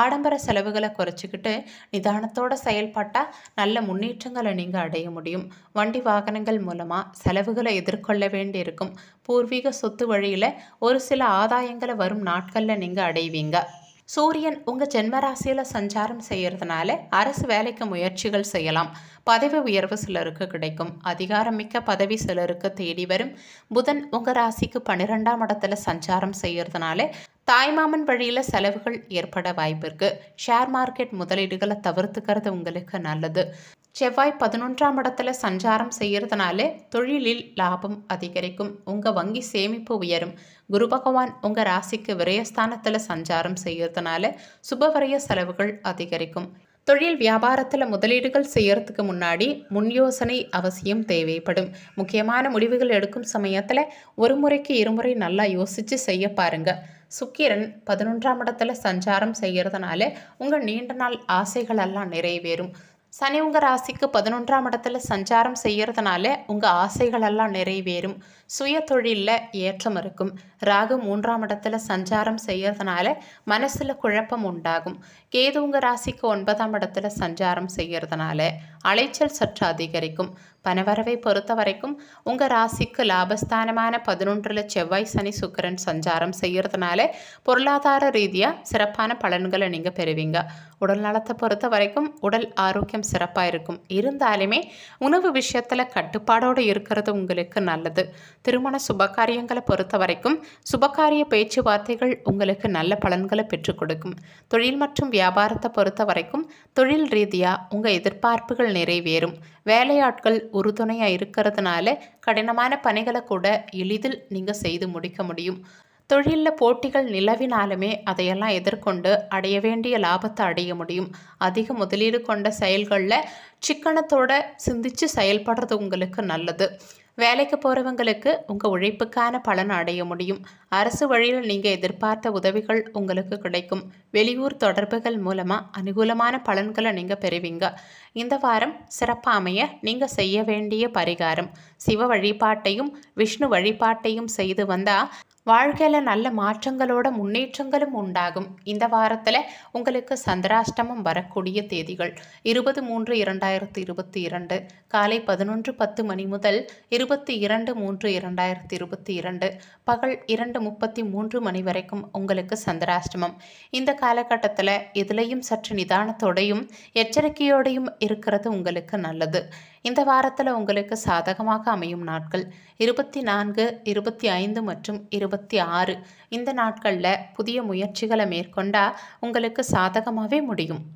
ஆடம்பர செலவுகளை குறைச்சிக்கிட்டு நிதானத்தோட செயல்பட்டால் நல்ல முன்னேற்றங்களை நீங்கள் அடைய முடியும் வண்டி வாகனங்கள் மூலமாக செலவுகளை எதிர்கொள்ள வேண்டியிருக்கும் பூர்வீக சொத்து வழியில் ஒரு சில ஆதாயங்களை வரும் நாட்களில் நீங்கள் அடைவீங்க சூரியன் உங்கள் ஜென்மராசியில் சஞ்சாரம் செய்கிறதுனால அரசு வேலைக்கு முயற்சிகள் செய்யலாம் பதவி உயர்வு சிலருக்கு கிடைக்கும் அதிகாரமிக்க பதவி சிலருக்கு தேடி வரும் புதன் உங்கள் ராசிக்கு பன்னிரெண்டாம் இடத்துல சஞ்சாரம் செய்கிறதுனால தாய்மாமன் வழியில் செலவுகள் ஏற்பட வாய்ப்பு இருக்குது ஷேர் மார்க்கெட் முதலீடுகளை தவிர்த்துக்கிறது உங்களுக்கு நல்லது செவ்வாய் பதினொன்றாம் இடத்துல சஞ்சாரம் செய்கிறதுனால தொழிலில் லாபம் அதிகரிக்கும் உங்கள் வங்கி சேமிப்பு உயரும் குரு பகவான் உங்கள் ராசிக்கு விரயஸ்தானத்தில் சஞ்சாரம் செய்கிறதுனால சுபவரைய செலவுகள் அதிகரிக்கும் தொழில் வியாபாரத்தில் முதலீடுகள் செய்யறதுக்கு முன்னாடி முன் யோசனை அவசியம் தேவைப்படும் முக்கியமான முடிவுகள் எடுக்கும் சமயத்தில் ஒரு முறைக்கு இருமுறை நல்லா யோசித்து செய்ய பாருங்கள் சுக்கிரன் பதினொன்றாம் இடத்துல சஞ்சாரம் செய்கிறதுனால உங்கள் நீண்ட நாள் ஆசைகளெல்லாம் நிறைவேறும் சனி உங்கள் ராசிக்கு பதினொன்றாம் இடத்துல சஞ்சாரம் செய்கிறதுனால உங்கள் ஆசைகளெல்லாம் நிறைவேறும் சுய தொழிலில் ஏற்றம் இருக்கும் ராகு மூன்றாம் இடத்துல சஞ்சாரம் செய்கிறதுனால மனசில் குழப்பம் உண்டாகும் கேது உங்கள் ராசிக்கு ஒன்பதாம் இடத்துல சஞ்சாரம் செய்கிறதுனால அலைச்சல் சற்று அதிகரிக்கும் பனவரவை பொறுத்த வரைக்கும் உங்கள் ராசிக்கு லாபஸ்தானமான பதினொன்றில் செவ்வாய் சனி சுக்கரன் சஞ்சாரம் செய்கிறதுனால பொருளாதார ரீதியாக சிறப்பான பலன்களை நீங்கள் பெறுவீங்க உடல் நலத்தை பொறுத்த வரைக்கும் உடல் ஆரோக்கியம் சிறப்பாக இருக்கும் இருந்தாலுமே உணவு விஷயத்தில் கட்டுப்பாடோடு இருக்கிறது உங்களுக்கு நல்லது திருமண சுபகாரியங்களை பொறுத்த வரைக்கும் சுபகாரிய பேச்சுவார்த்தைகள் உங்களுக்கு நல்ல பலன்களை பெற்றுக் கொடுக்கும் தொழில் மற்றும் வியாபாரத்தை பொறுத்த வரைக்கும் தொழில் ரீதியாக உங்கள் எதிர்பார்ப்புகள் நிறைவேறும் வேலையாட்கள் உறுதுணையாக இருக்கிறதுனால கடினமான பணிகளை கூட எளிதில் நீங்கள் செய்து முடிக்க முடியும் தொழிலில் போட்டிகள் நிலவினாலுமே அதையெல்லாம் எதிர்கொண்டு அடைய வேண்டிய லாபத்தை அடைய முடியும் அதிக முதலீடு கொண்ட செயல்களில் சிக்கனத்தோட சிந்திச்சு செயல்படுறது உங்களுக்கு நல்லது வேலைக்கு போகிறவங்களுக்கு உங்கள் உழைப்புக்கான பலன் அடைய முடியும் அரசு வழியில் நீங்கள் எதிர்பார்த்த உதவிகள் உங்களுக்கு கிடைக்கும் வெளியூர் தொடர்புகள் மூலமாக அனுகூலமான பலன்களை நீங்கள் பெறுவீங்க இந்த வாரம் சிறப்பாக அமைய நீங்கள் செய்ய வேண்டிய பரிகாரம் சிவ வழிபாட்டையும் விஷ்ணு வழிபாட்டையும் செய்து வந்தால் வாழ்க்கையில் நல்ல மாற்றங்களோட முன்னேற்றங்களும் உண்டாகும் இந்த வாரத்தில் உங்களுக்கு சந்திராஷ்டமம் வரக்கூடிய தேதிகள் இருபது மூன்று இரண்டாயிரத்தி இருபத்தி இரண்டு காலை பதினொன்று பத்து மணி முதல் இருபத்தி இரண்டு மூன்று இரண்டாயிரத்தி இருபத்தி இரண்டு பகல் இரண்டு முப்பத்தி மூன்று மணி வரைக்கும் உங்களுக்கு சந்திராஷ்டமம் இந்த காலகட்டத்தில் எதுலேயும் சற்று நிதானத்தோடையும் எச்சரிக்கையோடையும் இருக்கிறது உங்களுக்கு நல்லது இந்த வாரத்தில் உங்களுக்கு சாதகமாக அமையும் நாட்கள் இருபத்தி நான்கு இருபத்தி ஐந்து மற்றும் இருபத்தி ஆறு இந்த நாட்களில் புதிய முயற்சிகளை மேற்கொண்டால் உங்களுக்கு சாதகமாகவே முடியும்